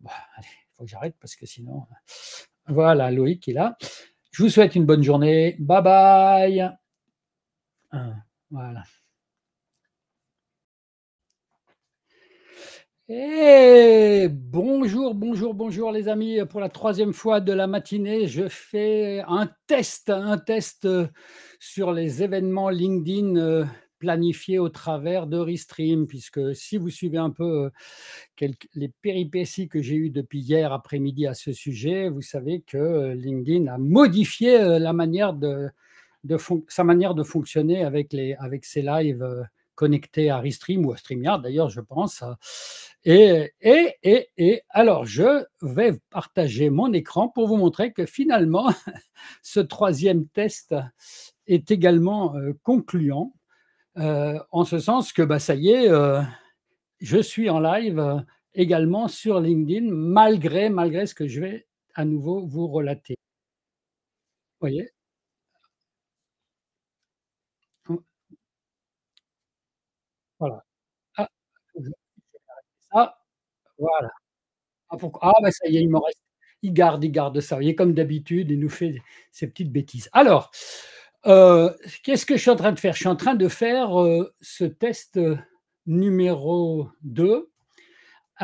S1: Bon, allez, faut que j'arrête parce que sinon, voilà, Loïc est là. Je vous souhaite une bonne journée. Bye bye. Ah, voilà. Et eh, bonjour, bonjour, bonjour les amis. Pour la troisième fois de la matinée, je fais un test, un test euh, sur les événements LinkedIn euh, planifiés au travers de Restream, puisque si vous suivez un peu euh, les péripéties que j'ai eues depuis hier après-midi à ce sujet, vous savez que LinkedIn a modifié la manière de, sa manière de fonctionner avec, les, avec ses lives euh, connectés à Restream ou à StreamYard d'ailleurs, je pense. Hein. Et, et, et, alors, je vais partager mon écran pour vous montrer que finalement, ce troisième test est également euh, concluant, euh, en ce sens que bah, ça y est, je suis en live également sur LinkedIn, malgré, malgré ce que je vais à nouveau vous relater. Vous voyez Voilà. Ah, ça. Voilà. Ah, pourquoi ah ben ça y est, il me reste. Il garde, il garde ça. il est comme d'habitude, il nous fait ces petites bêtises. Alors, euh, qu'est-ce que je suis en train de faire Je suis en train de faire euh, ce test euh, numéro 2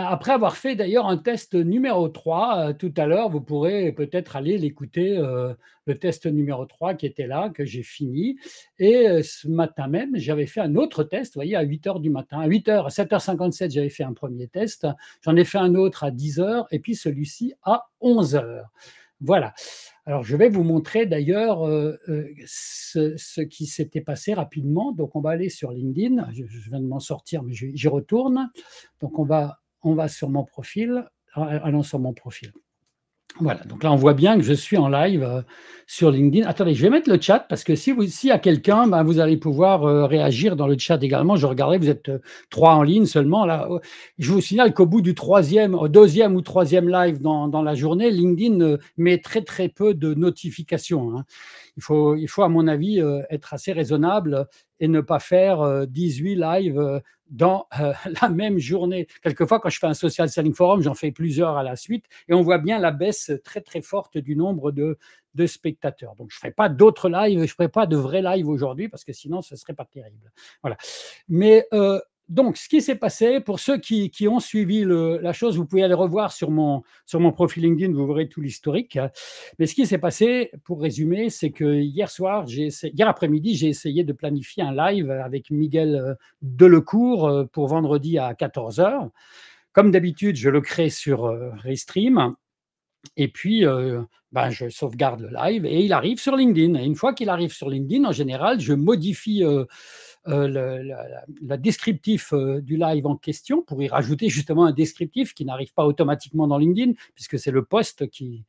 S1: après avoir fait d'ailleurs un test numéro 3 euh, tout à l'heure, vous pourrez peut-être aller l'écouter, euh, le test numéro 3 qui était là, que j'ai fini. Et euh, ce matin même, j'avais fait un autre test, vous voyez, à 8 h du matin. À 8 h, à 7h57, j'avais fait un premier test. J'en ai fait un autre à 10 h et puis celui-ci à 11 h. Voilà. Alors, je vais vous montrer d'ailleurs ce, qui s'était passé rapidement. Donc, on va aller sur LinkedIn. je viens de m'en sortir, mais j'y retourne. Donc, on va on va sur mon profil, allons sur mon profil. Voilà, donc là on voit bien que je suis en live euh, sur LinkedIn. Attendez, je vais mettre le chat parce que si s'il y a quelqu'un, ben, vous allez pouvoir euh, réagir dans le chat également. Je regardais, vous êtes euh, trois en ligne seulement. Là, oh, je vous signale qu'au bout du troisième, deuxième ou troisième live dans, la journée, LinkedIn met très très peu de notifications. Hein il faut, il faut à mon avis, euh, être assez raisonnable et ne pas faire 18 euh, lives euh, dans la même journée. Quelquefois, quand je fais un social selling forum, j'en fais plusieurs à la suite et on voit bien la baisse très très forte du nombre de, spectateurs. Donc, je ne ferai pas d'autres lives, je ne ferai pas de vrais lives aujourd'hui parce que sinon, ce ne serait pas terrible. Voilà. Mais donc, ce qui s'est passé, pour ceux qui, ont suivi la chose, vous pouvez aller revoir sur mon, sur mon profil LinkedIn, vous verrez tout l'historique. Mais ce qui s'est passé, pour résumer, c'est que hier soir, hier après-midi, j'ai essayé de planifier un live avec Miguel euh, Delecourt euh, pour vendredi à 14h. Comme d'habitude, je le crée sur euh, Restream. Et puis, ben, je sauvegarde le live et il arrive sur LinkedIn. Et une fois qu'il arrive sur LinkedIn, en général, je modifie... Euh, le, la, descriptif euh, du live en question pour y rajouter justement un descriptif qui n'arrive pas automatiquement dans LinkedIn, puisque c'est le poste qui,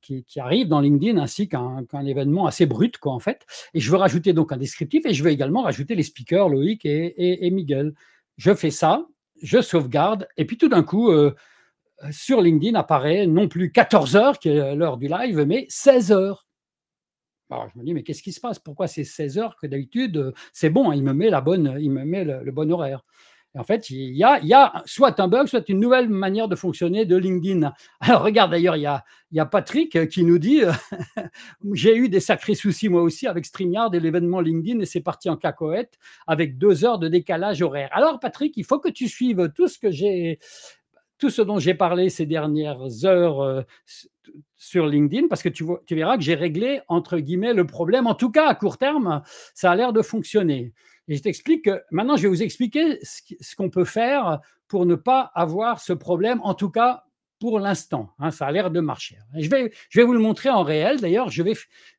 S1: qui, arrive dans LinkedIn ainsi qu'un événement assez brut, quoi, en fait. Et je veux rajouter donc un descriptif et je veux également rajouter les speakers Loïc et, Miguel. Je fais ça, je sauvegarde et puis tout d'un coup, euh, sur LinkedIn apparaît non plus 14 heures, qui est l'heure du live, mais 16 heures. Alors, bah, je me dis, mais qu'est-ce qui se passe Pourquoi c'est 16 heures que d'habitude, euh, c'est bon, hein, il me met, la bonne, il me met le, bon horaire en fait, il y, a, soit un bug, soit une nouvelle manière de fonctionner de LinkedIn. Alors, regarde d'ailleurs, il, il, y a Patrick euh, qui nous dit euh, J'ai eu des sacrés soucis moi aussi avec StreamYard et l'événement LinkedIn, et c'est parti en cacahuète avec deux heures de décalage horaire. Alors, Patrick, il faut que tu suives tout ce que j'ai. Tout ce dont j'ai parlé ces dernières heures, sur LinkedIn parce que tu, vois, tu verras que j'ai réglé, entre guillemets, le problème. En tout cas, à court terme, ça a l'air de fonctionner. Et je t'explique que maintenant, je vais vous expliquer ce qu'on peut faire pour ne pas avoir ce problème, en tout cas pour l'instant. Hein, ça a l'air de marcher. Je vais, je vais vous le montrer en réel. D'ailleurs, je vais,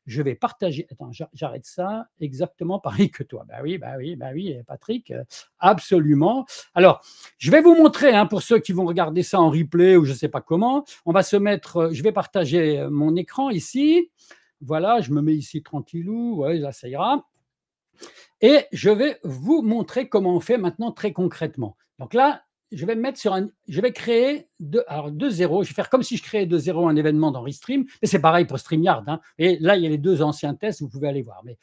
S1: je vais partager. Attends, j'arrête ça. Exactement pareil que toi. Bah oui, bah oui, bah oui, Patrick. Euh, absolument. Alors, je vais vous montrer hein, pour ceux qui vont regarder ça en replay ou je ne sais pas comment. On va se mettre. Euh, je vais partager euh, mon écran ici. Voilà, je me mets ici tranquillou. Ouais, ça ira. Et je vais vous montrer comment on fait maintenant très concrètement. Donc là, je vais mettre sur un, je vais créer de, alors zéro, je vais faire comme si je créais de zéro un événement dans Restream, mais c'est pareil pour StreamYard. Et hein. là, il y a les deux anciens tests, vous pouvez aller voir. Mais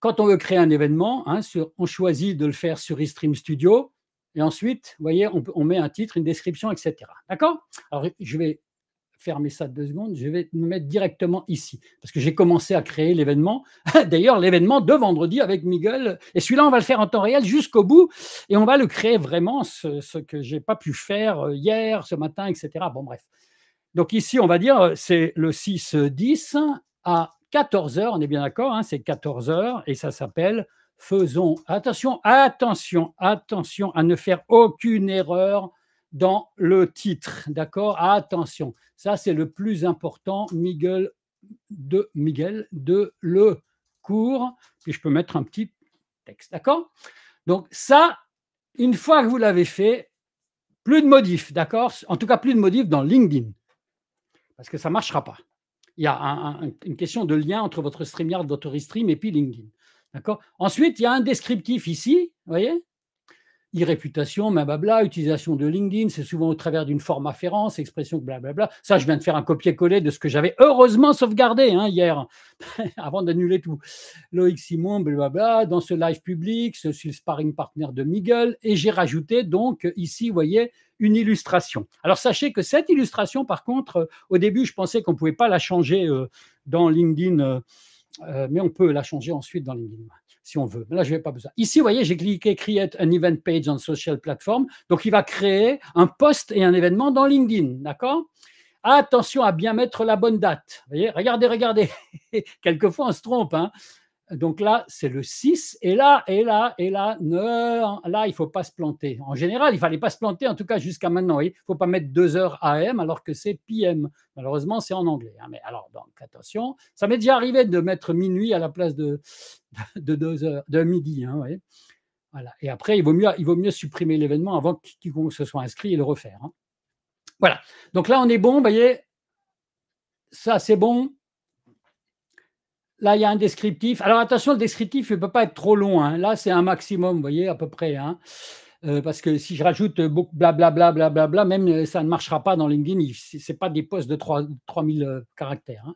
S1: quand on veut créer un événement, hein, on choisit de le faire sur Restream Studio, et ensuite, voyez, on, on met un titre, une description, etc. D'accord Alors, je vais fermer ça deux secondes, je vais me mettre directement ici, parce que j'ai commencé à créer l'événement, d'ailleurs l'événement de vendredi avec Miguel, et celui-là on va le faire en temps réel jusqu'au bout, et on va le créer vraiment, ce, que j'ai pas pu faire euh, hier, ce matin, etc. Bon bref. Donc ici on va dire euh, c'est le 6-10 à 14h, on est bien d'accord, hein, c'est 14h, et ça s'appelle Faisons attention, attention, attention à ne faire aucune erreur dans le titre. D'accord Attention, ça c'est le plus important, Miguel de, Miguel de le cours. Puis je peux mettre un petit texte. D'accord Donc ça, une fois que vous l'avez fait, plus de modifs, d'accord En tout cas, plus de modifs dans LinkedIn, parce que ça ne marchera pas. Il y a une question de lien entre votre StreamYard, votre stream et puis LinkedIn. D'accord Ensuite, il y a un descriptif ici, vous voyez Irréputation, blabla, utilisation de LinkedIn, c'est souvent au travers d'une forme afférence, expression blablabla. Ça, je viens de faire un copier-coller de ce que j'avais heureusement sauvegardé hein, hier, avant d'annuler tout. Loïc Simon, blablabla, dans ce live public, je suis le sparring partner de Miguel, et j'ai rajouté donc ici, vous voyez, une illustration. Alors sachez que cette illustration, par contre, euh, au début, je pensais qu'on ne pouvait pas la changer euh, dans LinkedIn, euh, mais on peut la changer ensuite dans LinkedIn si on veut. Mais là, je n'ai pas besoin. Ici, vous voyez, j'ai cliqué Create an Event Page on Social Platform. Donc, il va créer un post et un événement dans LinkedIn. D'accord Attention à bien mettre la bonne date. Vous voyez, regardez, regardez. Quelquefois, on se trompe. Hein. Donc là, c'est le 6. Et là, et là, et là, ne, là, il ne faut pas se planter. En général, il ne fallait pas se planter, en tout cas jusqu'à maintenant. Il ne faut pas mettre 2 heures AM alors que c'est PM. Malheureusement, c'est en anglais. Hein. Mais alors, donc, attention. Ça m'est déjà arrivé de mettre minuit à la place de, de, deux heures, de midi. Hein, et après, il vaut mieux, il vaut mieux supprimer l'événement avant que quiconque se soit inscrit et le refaire. Hein. Voilà. Donc là, on est bon. Vous voyez, ça, c'est bon. Là, il y a un descriptif. Alors attention, le descriptif ne peut pas être trop long. Hein. Là, c'est un maximum, vous voyez, à peu près. Hein. Euh, parce que si je rajoute beaucoup blablabla, bla, bla, bla, même euh, ça ne marchera pas dans LinkedIn. Ce n'est pas des posts de 3, 3000 euh, caractères. Hein.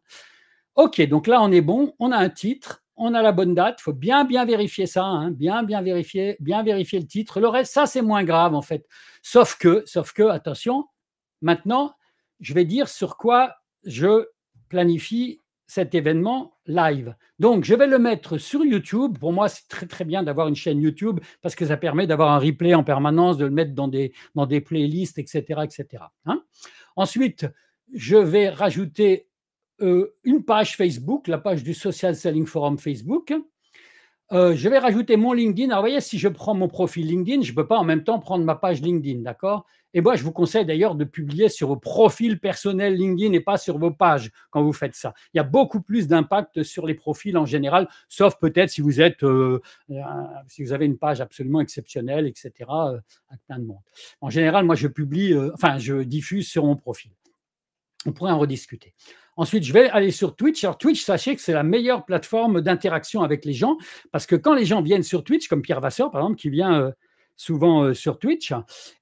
S1: OK, donc là, on est bon. On a un titre. On a la bonne date. Il faut bien, bien vérifier ça. Bien, bien vérifier, bien vérifier le titre. Le reste, ça, c'est moins grave, en fait. Sauf que, sauf que, attention, maintenant, je vais dire sur quoi je planifie cet événement live. Donc, je vais le mettre sur YouTube. Pour moi, c'est très, très bien d'avoir une chaîne YouTube parce que ça permet d'avoir un replay en permanence, de le mettre dans des, dans des playlists, etc. etc. Hein. Ensuite, je vais rajouter euh, une page Facebook, la page du Social Selling Forum Facebook. Euh, je vais rajouter mon LinkedIn. Alors, vous voyez, si je prends mon profil LinkedIn, je ne peux pas en même temps prendre ma page LinkedIn, d'accord Et moi, je vous conseille d'ailleurs de publier sur vos profils personnels LinkedIn et pas sur vos pages quand vous faites ça. Il y a beaucoup plus d'impact sur les profils en général, sauf peut-être si vous êtes, euh, euh, si vous avez une page absolument exceptionnelle, etc., plein de monde. En général, moi, je publie, enfin, je diffuse sur mon profil. On pourrait en rediscuter. Ensuite, je vais aller sur Twitch. Alors, Twitch, sachez que c'est la meilleure plateforme d'interaction avec les gens, parce que quand les gens viennent sur Twitch, comme Pierre Vasseur, par exemple, qui vient euh, souvent euh, sur Twitch,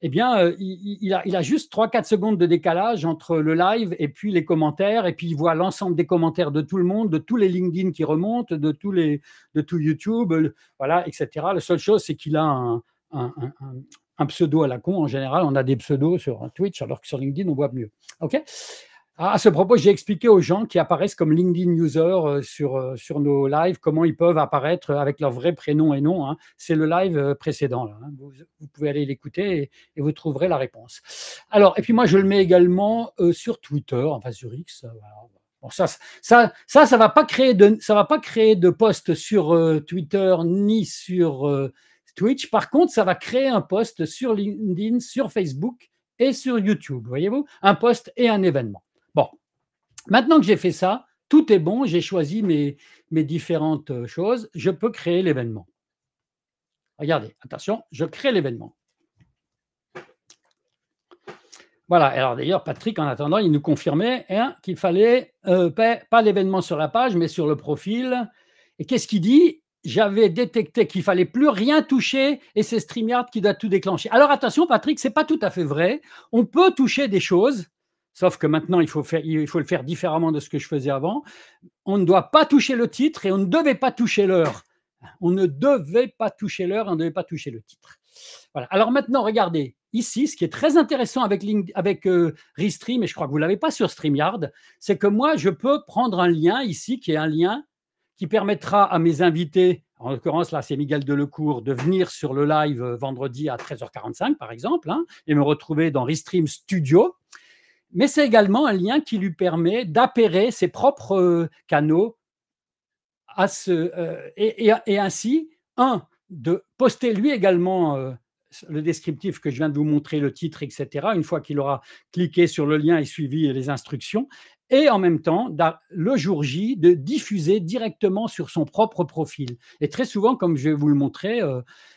S1: eh bien, euh, il, a, il a juste 3-4 secondes de décalage entre le live et puis les commentaires, et puis il voit l'ensemble des commentaires de tout le monde, de tous les LinkedIn qui remontent, de, tous les, de tout YouTube, voilà, etc. La seule chose, c'est qu'il a un, un pseudo à la con. En général, on a des pseudos sur Twitch, alors que sur LinkedIn, on voit mieux. OK à ce propos, j'ai expliqué aux gens qui apparaissent comme LinkedIn user euh, sur, euh, sur nos lives comment ils peuvent apparaître avec leur vrai prénom et nom. Hein. C'est le live euh, précédent. Hein. vous, pouvez aller l'écouter et, vous trouverez la réponse. Alors, et puis moi, je le mets également sur Twitter, enfin sur X. ça, ça, ça, ça va pas créer de, ça va pas créer de post sur Twitter ni sur Twitch. Par contre, ça va créer un post sur LinkedIn, sur Facebook et sur YouTube. Voyez-vous, un post et un événement. Bon, maintenant que j'ai fait ça, tout est bon, j'ai choisi mes, mes différentes euh, choses, je peux créer l'événement. Regardez, attention, je crée l'événement. Voilà, alors d'ailleurs, Patrick, en attendant, il nous confirmait hein, qu'il fallait euh, pas, l'événement sur la page, mais sur le profil. Et qu'est-ce qu'il dit J'avais détecté qu'il fallait plus rien toucher et c'est StreamYard qui doit tout déclencher. Alors attention, Patrick, ce n'est pas tout à fait vrai. On peut toucher des choses, Sauf que maintenant, il faut, faire, le faire différemment de ce que je faisais avant. On ne doit pas toucher le titre et on ne devait pas toucher l'heure. On ne devait pas toucher l'heure on ne devait pas toucher le titre. Alors maintenant, regardez, ici, ce qui est très intéressant avec, euh, Restream, et je crois que vous ne l'avez pas sur StreamYard, c'est que moi, je peux prendre un lien ici, qui est un lien qui permettra à mes invités, en l'occurrence, là, c'est Miguel Delecourt, de venir sur le live euh, vendredi à 13h45, par exemple, hein, et me retrouver dans Restream Studio mais c'est également un lien qui lui permet d'appairer ses propres euh, canaux à ce, euh, et, ainsi, un, de poster lui également euh, le descriptif que je viens de vous montrer, le titre, etc., une fois qu'il aura cliqué sur le lien et suivi les instructions, et en même temps, le jour J, de diffuser directement sur son propre profil. Et très souvent, comme je vais vous le montrer,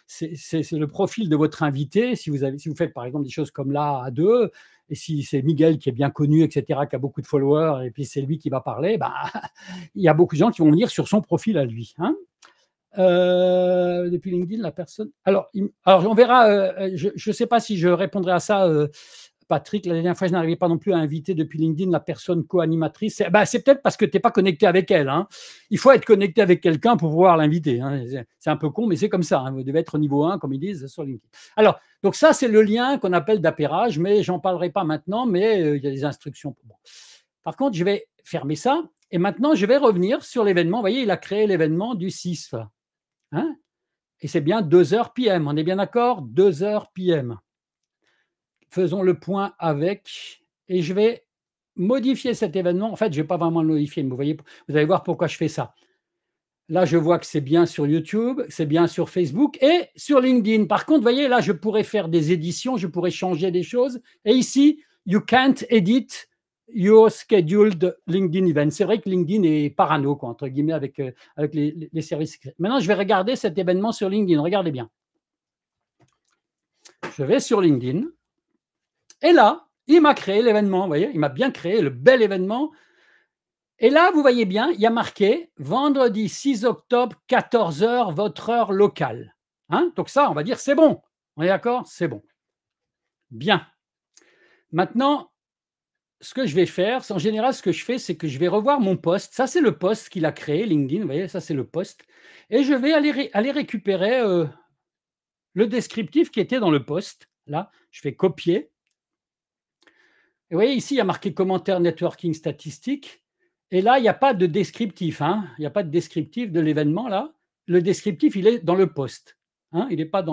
S1: c'est le profil de votre invité. Si vous, si vous faites par exemple des choses comme là à deux, et si c'est Miguel qui est bien connu, etc., qui a beaucoup de followers, et puis c'est lui qui va parler, bah, il y a beaucoup de gens qui vont venir sur son profil à lui. Hein. Euh, depuis LinkedIn, la personne. Alors, alors on verra. Euh, euh, je ne sais pas si je répondrai à ça Patrick, la dernière fois, je n'arrivais pas non plus à inviter depuis LinkedIn la personne co-animatrice. Eh ben, c'est peut-être parce que tu n'es pas connecté avec elle. Hein. Il faut être connecté avec quelqu'un pour pouvoir l'inviter. Hein. C'est un peu con, mais c'est comme ça. Hein. Vous devez être au niveau 1, comme ils disent, sur LinkedIn. Alors, donc ça, c'est le lien qu'on appelle d'appairage, mais j'en parlerai pas maintenant, mais euh, il y a des instructions. pour moi Par contre, je vais fermer ça. Et maintenant, je vais revenir sur l'événement. Vous voyez, il a créé l'événement du 6. et c'est bien 2h PM. On est bien d'accord 2h PM faisons le point avec. Et je vais modifier cet événement. En fait, je ne vais pas vraiment le modifier, vous, voyez, vous allez voir pourquoi je fais ça. Là, je vois que c'est bien sur YouTube, c'est bien sur Facebook et sur LinkedIn. Par contre, vous voyez, là, je pourrais faire des éditions, je pourrais changer des choses. Et ici, you can't edit your scheduled LinkedIn event. C'est vrai que LinkedIn est parano, entre guillemets, avec, euh, avec les services. Maintenant, je vais regarder cet événement sur LinkedIn. Regardez bien. Je vais sur LinkedIn. Et là, il m'a créé l'événement, vous voyez, il m'a bien créé le bel événement. Et là, vous voyez bien, il y a marqué vendredi 6 octobre, 14h, votre heure locale. Hein, donc ça, on va dire, c'est bon. On est d'accord C'est bon. Bien. Maintenant, ce que je vais faire, en général, ce que je fais, c'est que je vais revoir mon poste. Ça, c'est le poste qu'il a créé, LinkedIn. Vous voyez, ça, c'est le poste. Et je vais aller, aller récupérer euh, le descriptif qui était dans le poste. Là, je fais copier. Vous voyez, ici, il y a marqué commentaire networking statistique. Et là, il n'y a pas de descriptif. Hein. Il n'y a pas de descriptif de l'événement là. Le descriptif, il est dans le poste. Hein. Il n'est pas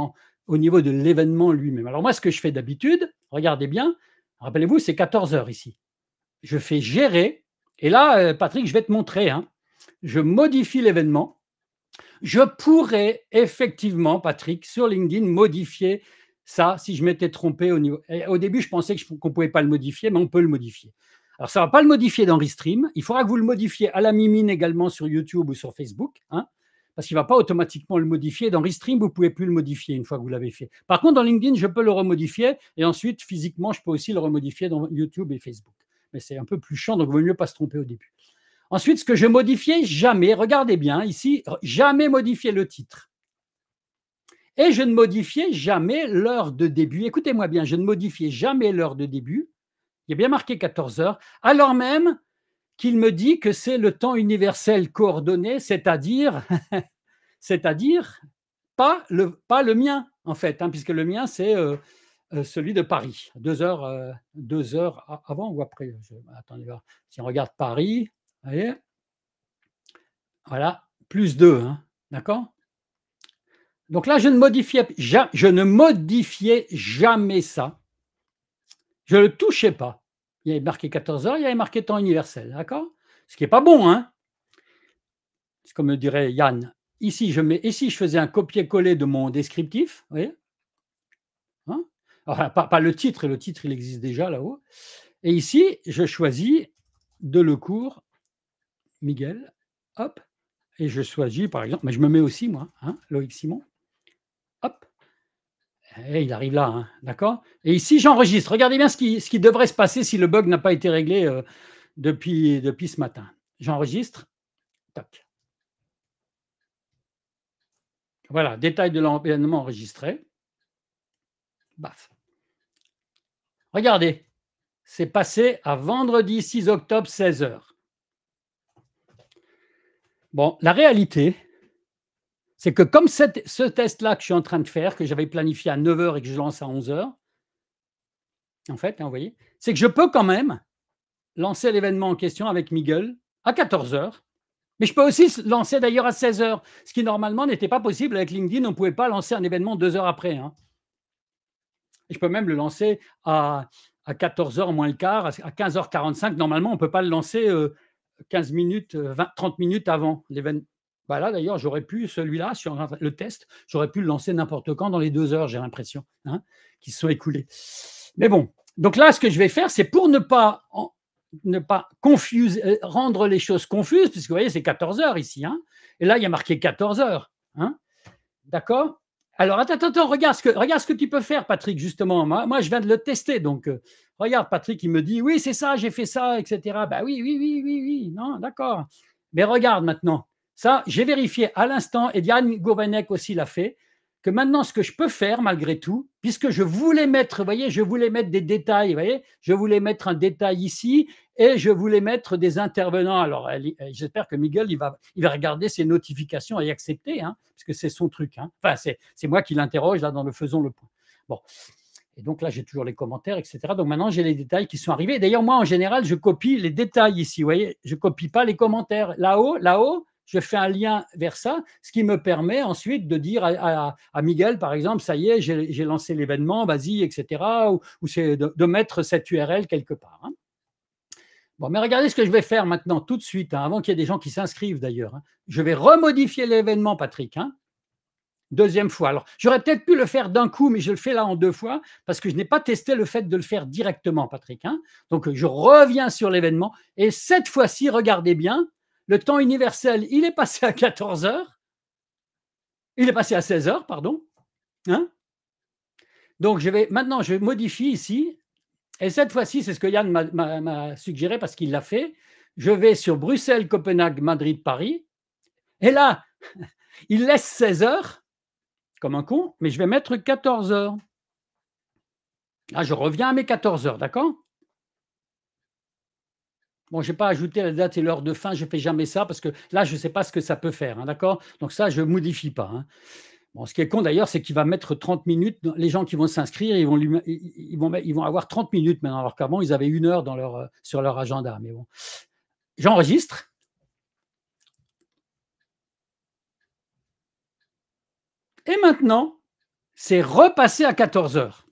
S1: au niveau de l'événement lui-même. Alors moi, ce que je fais d'habitude, regardez bien, rappelez-vous, c'est 14 heures ici. Je fais gérer. Et là, euh, Patrick, je vais te montrer. Hein. Je modifie l'événement. Je pourrais effectivement, Patrick, sur LinkedIn, modifier ça, si je m'étais trompé au niveau. Eh, au début, je pensais qu'on ne pouvait pas le modifier, mais on peut le modifier. Alors, ça ne va pas le modifier dans Restream. Il faudra que vous le modifiez à la mimine également sur YouTube ou sur Facebook, hein, parce qu'il ne va pas automatiquement le modifier. Dans Restream, vous ne pouvez plus le modifier une fois que vous l'avez fait. Par contre, dans LinkedIn, je peux le remodifier et ensuite, physiquement, je peux aussi le remodifier dans YouTube et Facebook. Mais c'est un peu plus chiant, donc il vaut mieux pas se tromper au début. Ensuite, ce que je modifiais jamais, regardez bien ici, jamais modifier le titre. Et je ne modifiais jamais l'heure de début. Écoutez-moi bien, je ne modifiais jamais l'heure de début. Il est bien marqué 14 heures, alors même qu'il me dit que c'est le temps universel coordonné, c'est-à-dire, c'est-à-dire pas le, pas le mien en fait, hein, puisque le mien c'est euh, euh, celui de Paris, deux heures, euh, deux avant ou après. si on regarde Paris, voyez, voilà, plus deux, hein, d'accord donc là, je ne modifiais, je ne jamais ça. Je ne le touchais pas. Il y avait marqué 14 heures, il y avait marqué temps universel, d'accord Ce qui n'est pas bon, hein C'est comme me dirait Yann. Ici, je mets, ici, je faisais un copier-coller de mon descriptif, vous voyez hein pas, le titre, le titre, il existe déjà là-haut. Et ici, je choisis de le cours Miguel, hop, et je choisis, par exemple, mais je me mets aussi, moi, hein, Loïc Simon. Hop. Eh, il arrive là, hein, d'accord Et ici, j'enregistre. Regardez bien ce qui, ce qui, devrait se passer si le bug n'a pas été réglé euh, depuis, depuis ce matin. J'enregistre. Voilà, détail de l'environnement enregistré. Baf. Regardez, c'est passé à vendredi 6 octobre 16h. Bon, la réalité, c'est que comme ce test-là que je suis en train de faire, que j'avais planifié à 9h et que je lance à 11h, en fait, hein, vous voyez, c'est que je peux quand même lancer l'événement en question avec Miguel à 14h, mais je peux aussi lancer d'ailleurs à 16h, ce qui normalement n'était pas possible avec LinkedIn, on ne pouvait pas lancer un événement deux heures après. Hein. Je peux même le lancer à, 14h moins le quart, à 15h45. Normalement, on ne peut pas le lancer 15 euh, minutes, 30 euh, minutes avant l'événement. Bah, là, d'ailleurs, j'aurais pu, celui-là, sur le test, j'aurais pu le lancer n'importe quand dans les deux heures, j'ai l'impression, hein, qui se sont écoulées. Mais bon, donc là, ce que je vais faire, c'est pour ne pas, ne pas euh, rendre les choses confuses, puisque vous voyez, c'est 14 heures ici. Hein, et là, il y a marqué 14 heures. Hein, D'accord alors, attends, attends, regarde ce, que, regarde ce que tu peux faire, Patrick, justement. Moi, je viens de le tester. Donc, euh, regarde, Patrick, il me dit Oui, c'est ça, j'ai fait ça, etc. Ben bah oui, oui, oui, oui, oui. Non, d'accord. Mais regarde maintenant. Ça, j'ai vérifié à l'instant, et Diane Govanek aussi l'a fait, que maintenant, ce que je peux faire, malgré tout, puisque je voulais mettre, vous voyez, je voulais mettre des détails, vous voyez, je voulais mettre un détail ici, et je voulais mettre des intervenants. Alors, j'espère que Miguel, il va, il va regarder ses notifications et accepter, hein, parce que c'est son truc. Hein. Enfin, c'est moi qui l'interroge, là, dans le Faisons le point. Bon. Et donc là, j'ai toujours les commentaires, etc. Donc maintenant, j'ai les détails qui sont arrivés. D'ailleurs, moi, en général, je copie les détails ici. Vous voyez, je copie pas les commentaires. Là-haut, là-haut, je fais un lien vers ça, ce qui me permet ensuite de dire à, Miguel, par exemple, ça y est, j'ai lancé l'événement, vas-y, etc., ou, de, mettre cette URL quelque part. Hein. Bon, mais regardez ce que je vais faire maintenant, tout de suite, hein, avant qu'il y ait des gens qui s'inscrivent d'ailleurs. Hein. Je vais remodifier l'événement, Patrick. Deuxième fois. Alors, j'aurais peut-être pu le faire d'un coup, mais je le fais là en deux fois parce que je n'ai pas testé le fait de le faire directement, Patrick. Donc, je reviens sur l'événement et cette fois-ci, regardez bien, le temps universel, il est passé à 14 heures. Il est passé à 16 heures, pardon. Hein. Donc, je vais, maintenant, je modifie ici. Et cette fois-ci, c'est ce que Yann m'a suggéré parce qu'il l'a fait. Je vais sur Bruxelles, Copenhague, Madrid, Paris. Et là, il laisse 16 heures, comme un con, mais je vais mettre 14 heures. Là, ah, je reviens à mes 14 heures, d'accord Bon, je n'ai pas ajouté la date et l'heure de fin, je ne fais jamais ça parce que là, je ne sais pas ce que ça peut faire. Hein, d'accord Donc ça, je ne modifie pas. Hein. Bon, ce qui est con d'ailleurs, c'est qu'il va mettre 30 minutes. Les gens qui vont s'inscrire, ils vont, ils, vont, ils vont avoir 30 minutes maintenant, alors qu'avant, ils avaient une heure dans leur, euh, sur leur agenda. Mais bon. J'enregistre. Et maintenant, c'est repassé à 14 heures.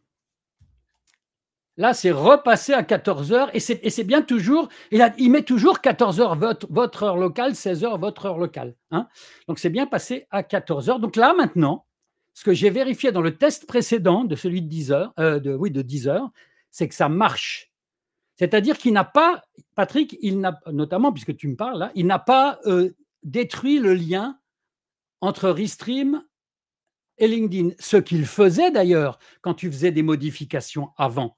S1: Là, c'est repassé à 14h et c'est bien toujours, il met toujours 14h votre, heure locale, 16h votre heure locale. Hein. donc c'est bien passé à 14h. Donc là, maintenant, ce que j'ai vérifié dans le test précédent de celui de 10 heures, euh, oui, de 10 c'est que ça marche. C'est-à-dire qu'il n'a pas, Patrick, il n'a, notamment puisque tu me parles là, hein, il n'a pas euh, détruit le lien entre Restream et LinkedIn. Ce qu'il faisait d'ailleurs quand tu faisais des modifications avant.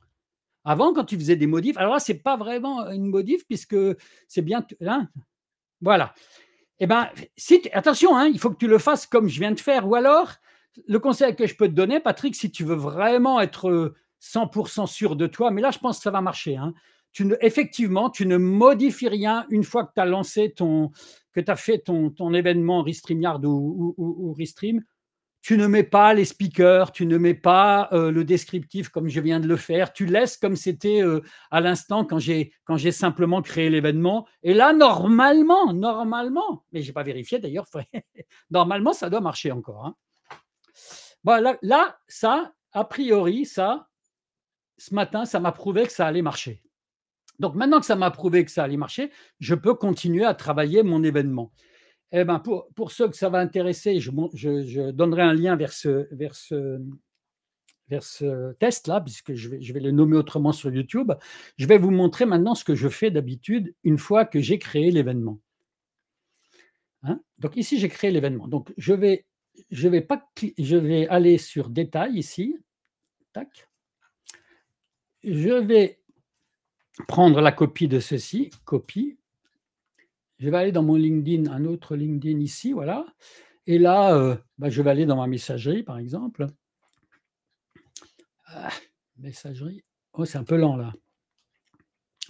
S1: Avant, quand tu faisais des modifs, alors là, ce n'est pas vraiment euh, une modif puisque c'est bien. Hein, voilà. Eh bien, attention, hein, il faut que tu le fasses comme je viens de faire. Ou alors, le conseil que je peux te donner, Patrick, si tu veux vraiment être 100% euh, sûr de toi, mais là, je pense que ça va marcher. Hein. effectivement, tu ne modifies rien une fois que tu as lancé ton, que tu as fait ton, événement Restreamyard ou Restream tu ne mets pas les speakers, tu ne mets pas euh, le descriptif comme je viens de le faire, tu laisses comme c'était euh, à l'instant quand j'ai simplement créé l'événement. Et là, normalement, normalement, mais j'ai pas vérifié d'ailleurs, normalement ça doit marcher encore. Hein. là, ça, a priori, ça, ce matin, ça m'a prouvé que ça allait marcher. Donc maintenant que ça m'a prouvé que ça allait marcher, je peux continuer à travailler mon événement. Eh ben, pour, ceux que ça va intéresser, je, donnerai un lien vers ce, test-là, puisque je vais, le nommer autrement sur YouTube. Je vais vous montrer maintenant ce que je fais d'habitude une fois que j'ai créé l'événement. Hein? Donc ici, j'ai créé l'événement. Donc je vais, je, vais pas, je vais aller sur Détails » ici. Tac. Je vais prendre la copie de ceci, copie je vais aller dans mon LinkedIn, un autre LinkedIn ici, voilà. Et là, euh, bah, je vais aller dans ma messagerie, par exemple. Ah, messagerie. Oh, c'est un peu lent là.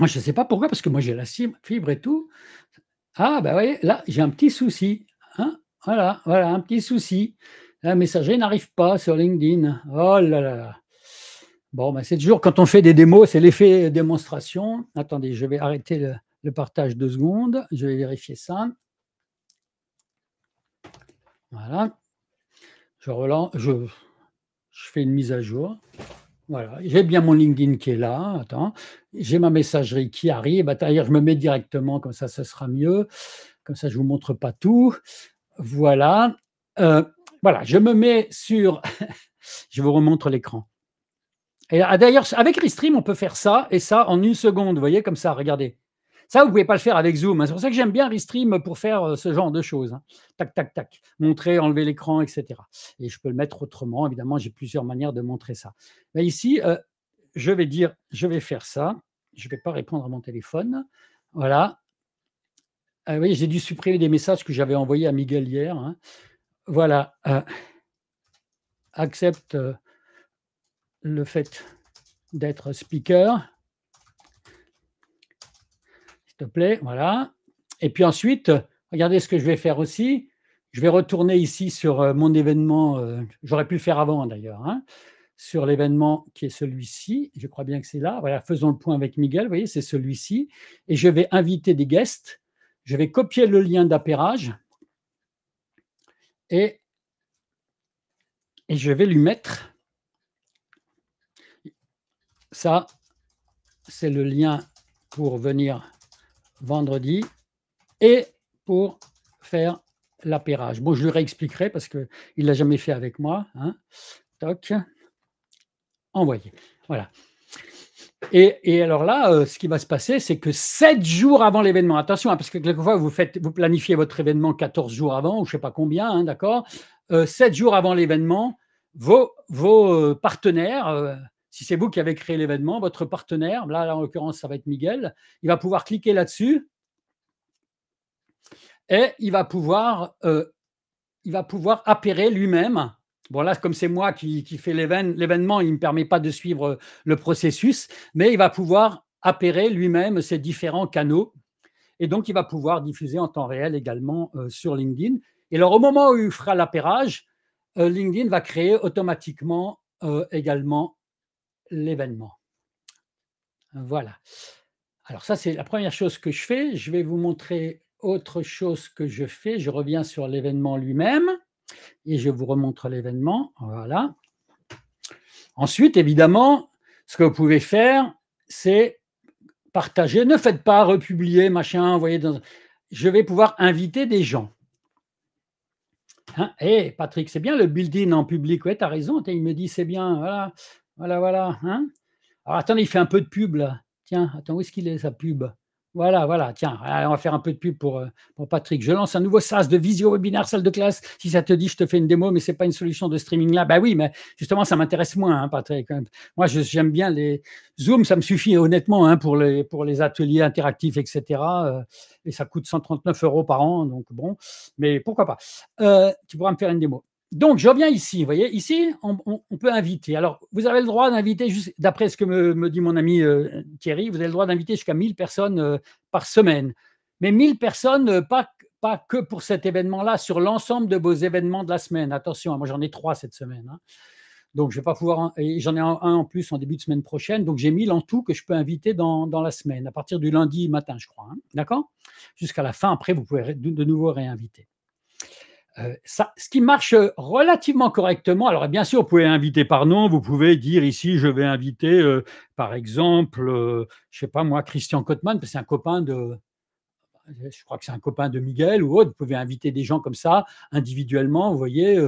S1: Moi, je ne sais pas pourquoi, parce que moi j'ai la fibre et tout. Ah, ben bah, voyez, là, j'ai un petit souci. Hein. voilà, voilà, un petit souci. La messagerie n'arrive pas sur LinkedIn. Oh là là là. Bon, bah, c'est toujours quand on fait des démos, c'est l'effet démonstration. Attendez, je vais arrêter le le partage deux secondes. Je vais vérifier ça. Voilà. Je relance, je, fais une mise à jour. Voilà, j'ai bien mon LinkedIn qui est là. Attends, j'ai ma messagerie qui arrive. Bah, d'ailleurs, je me mets directement, comme ça, ce sera mieux. Comme ça, je ne vous montre pas tout. Voilà. Euh, voilà, je me mets sur. je vous remontre l'écran. Et ah, d'ailleurs, avec Restream, on peut faire ça et ça en une seconde. Vous voyez, comme ça, regardez. Ça, vous ne pouvez pas le faire avec Zoom. Hein. C'est pour ça que j'aime bien Restream pour faire euh, ce genre de choses. Hein. Tac, tac, tac. Montrer, enlever l'écran, etc. Et je peux le mettre autrement. Évidemment, j'ai plusieurs manières de montrer ça. Bah, ici, euh, je vais dire, je vais faire ça. Je ne vais pas répondre à mon téléphone. Voilà. Vous ah voyez, j'ai dû supprimer des messages que j'avais envoyés à Miguel hier. Hein. Voilà. Euh, accepte le fait d'être speaker plaît, voilà. Et puis ensuite, regardez ce que je vais faire aussi. Je vais retourner ici sur euh, mon événement, euh, j'aurais pu le faire avant d'ailleurs, hein, sur l'événement qui est celui-ci. Je crois bien que c'est là. Voilà, faisons le point avec Miguel, vous voyez, c'est celui-ci. Et je vais inviter des guests. Je vais copier le lien d'appairage et, et je vais lui mettre ça, c'est le lien pour venir vendredi et pour faire l'appairage. Bon, je lui réexpliquerai parce qu'il ne l'a jamais fait avec moi. Hein. Toc. Envoyé. Voilà. Et, alors là, euh, ce qui va se passer, c'est que 7 jours avant l'événement, attention, hein, parce que quelquefois, vous, faites, vous planifiez votre événement 14 jours avant, ou je ne sais pas combien, hein, d'accord euh, Sept jours avant l'événement, vos, vos euh, partenaires, si c'est vous qui avez créé l'événement, votre partenaire, là, en l'occurrence, ça va être Miguel, il va pouvoir cliquer là-dessus et il va pouvoir, euh, il va pouvoir appairer lui-même. Bon, là, comme c'est moi qui, fais l'événement, il ne me permet pas de suivre euh, le processus, mais il va pouvoir appairer lui-même ses différents canaux. Et donc, il va pouvoir diffuser en temps réel également euh, sur LinkedIn. Et alors, au moment où il fera l'appairage, LinkedIn va créer automatiquement également l'événement. Voilà. Alors ça, c'est la première chose que je fais. Je vais vous montrer autre chose que je fais. Je reviens sur l'événement lui-même et je vous remontre l'événement. Voilà. Ensuite, évidemment, ce que vous pouvez faire, c'est partager. Ne faites pas republier, machin, vous voyez. Dans... Je vais pouvoir inviter des gens. Hein eh, Patrick, c'est bien le building en public. Oui, tu as raison. Il me dit, c'est bien. Voilà. Voilà, voilà. Hein Alors attendez, il fait un peu de pub là. Tiens, attends, où est-ce qu'il est sa pub voilà, voilà, tiens, on va faire un peu de pub euh, pour, Patrick. Je lance un nouveau SaaS de visio webinaire salle de classe. Si ça te dit, je te fais une démo, mais ce n'est pas une solution de streaming là. Ben oui, mais justement, ça m'intéresse moins, hein, Patrick. Moi, j'aime bien les Zoom, ça me suffit honnêtement hein, pour, les, pour les ateliers interactifs, etc. Euh, et ça coûte 139 euros par an, donc bon, mais pourquoi pas. Euh, tu pourras me faire une démo. Donc, je reviens ici. Vous voyez, ici, on, peut inviter. Alors, vous avez le droit d'inviter, d'après ce que me, dit mon ami euh, Thierry, vous avez le droit d'inviter jusqu'à 1000 personnes euh, par semaine. Mais 1000 personnes, euh, pas, pas que pour cet événement-là, sur l'ensemble de vos événements de la semaine. Attention, hein, moi j'en ai trois cette semaine. Hein. Donc, je vais pas pouvoir. J'en ai un, en plus en début de semaine prochaine. Donc, j'ai 1000 en tout que je peux inviter dans, la semaine, à partir du lundi matin, je crois. Hein. D'accord Jusqu'à la fin. Après, vous pouvez de nouveau réinviter. Euh, ce qui marche euh, relativement correctement, alors bien sûr, vous pouvez inviter par nom, vous pouvez dire ici, je vais inviter, euh, par exemple, je ne sais pas moi, Christian Kotman, parce que c'est un copain de, je crois que c'est un copain de Miguel ou autre, vous pouvez inviter des gens comme ça, individuellement, vous voyez,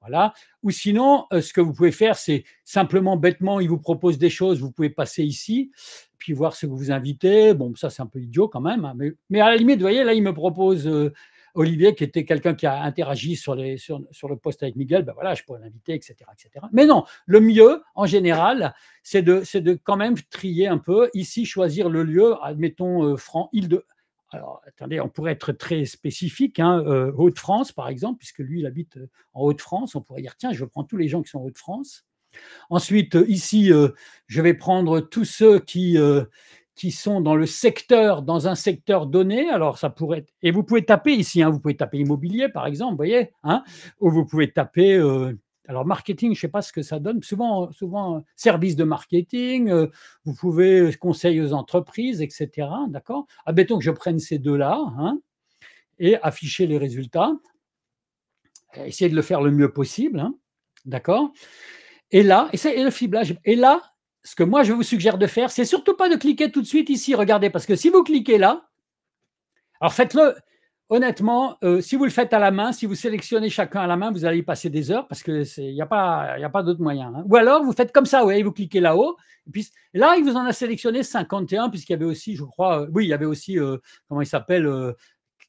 S1: voilà. Ou sinon, ce que vous pouvez faire, c'est simplement, bêtement, il vous propose des choses, vous pouvez passer ici, puis voir ce que vous invitez, bon, ça c'est un peu idiot quand même, hein, mais, mais, à la limite, vous voyez, là, il me propose Olivier, qui était quelqu'un qui a interagi sur, le poste avec Miguel, ben voilà, je pourrais l'inviter, etc., etc. Mais non, le mieux, en général, c'est de, quand même trier un peu. Ici, choisir le lieu, admettons, euh, franc, île de. Alors, attendez, on pourrait être très spécifique. Hein, de euh, Haute-France, par exemple, puisque lui, il habite euh, en Haute-France, on pourrait dire tiens, je prends tous les gens qui sont en Haute-France. Ensuite, ici, je vais prendre tous ceux qui, qui sont dans le secteur, dans un secteur donné. Alors, ça pourrait et vous pouvez taper ici, hein, vous pouvez taper immobilier, par exemple, vous voyez, hein, ou vous pouvez taper, euh, alors marketing, je ne sais pas ce que ça donne, souvent, souvent euh, service de marketing, euh, vous pouvez conseil aux entreprises, etc. D'accord Ah, mettons que je prenne ces deux-là hein, et afficher les résultats, essayer de le faire le mieux possible. Hein, d'accord et là, et, le fiblage, et là, ce que moi je vous suggère de faire, c'est surtout pas de cliquer tout de suite ici, regardez, parce que si vous cliquez là, alors faites-le honnêtement, euh, si vous le faites à la main, si vous sélectionnez chacun à la main, vous allez y passer des heures parce qu'il n'y a pas, d'autre moyen. Hein. Ou alors vous faites comme ça, ouais, vous cliquez là-haut, et puis là, il vous en a sélectionné 51, puisqu'il y avait aussi, je crois, euh, oui, il y avait aussi, euh, comment il s'appelle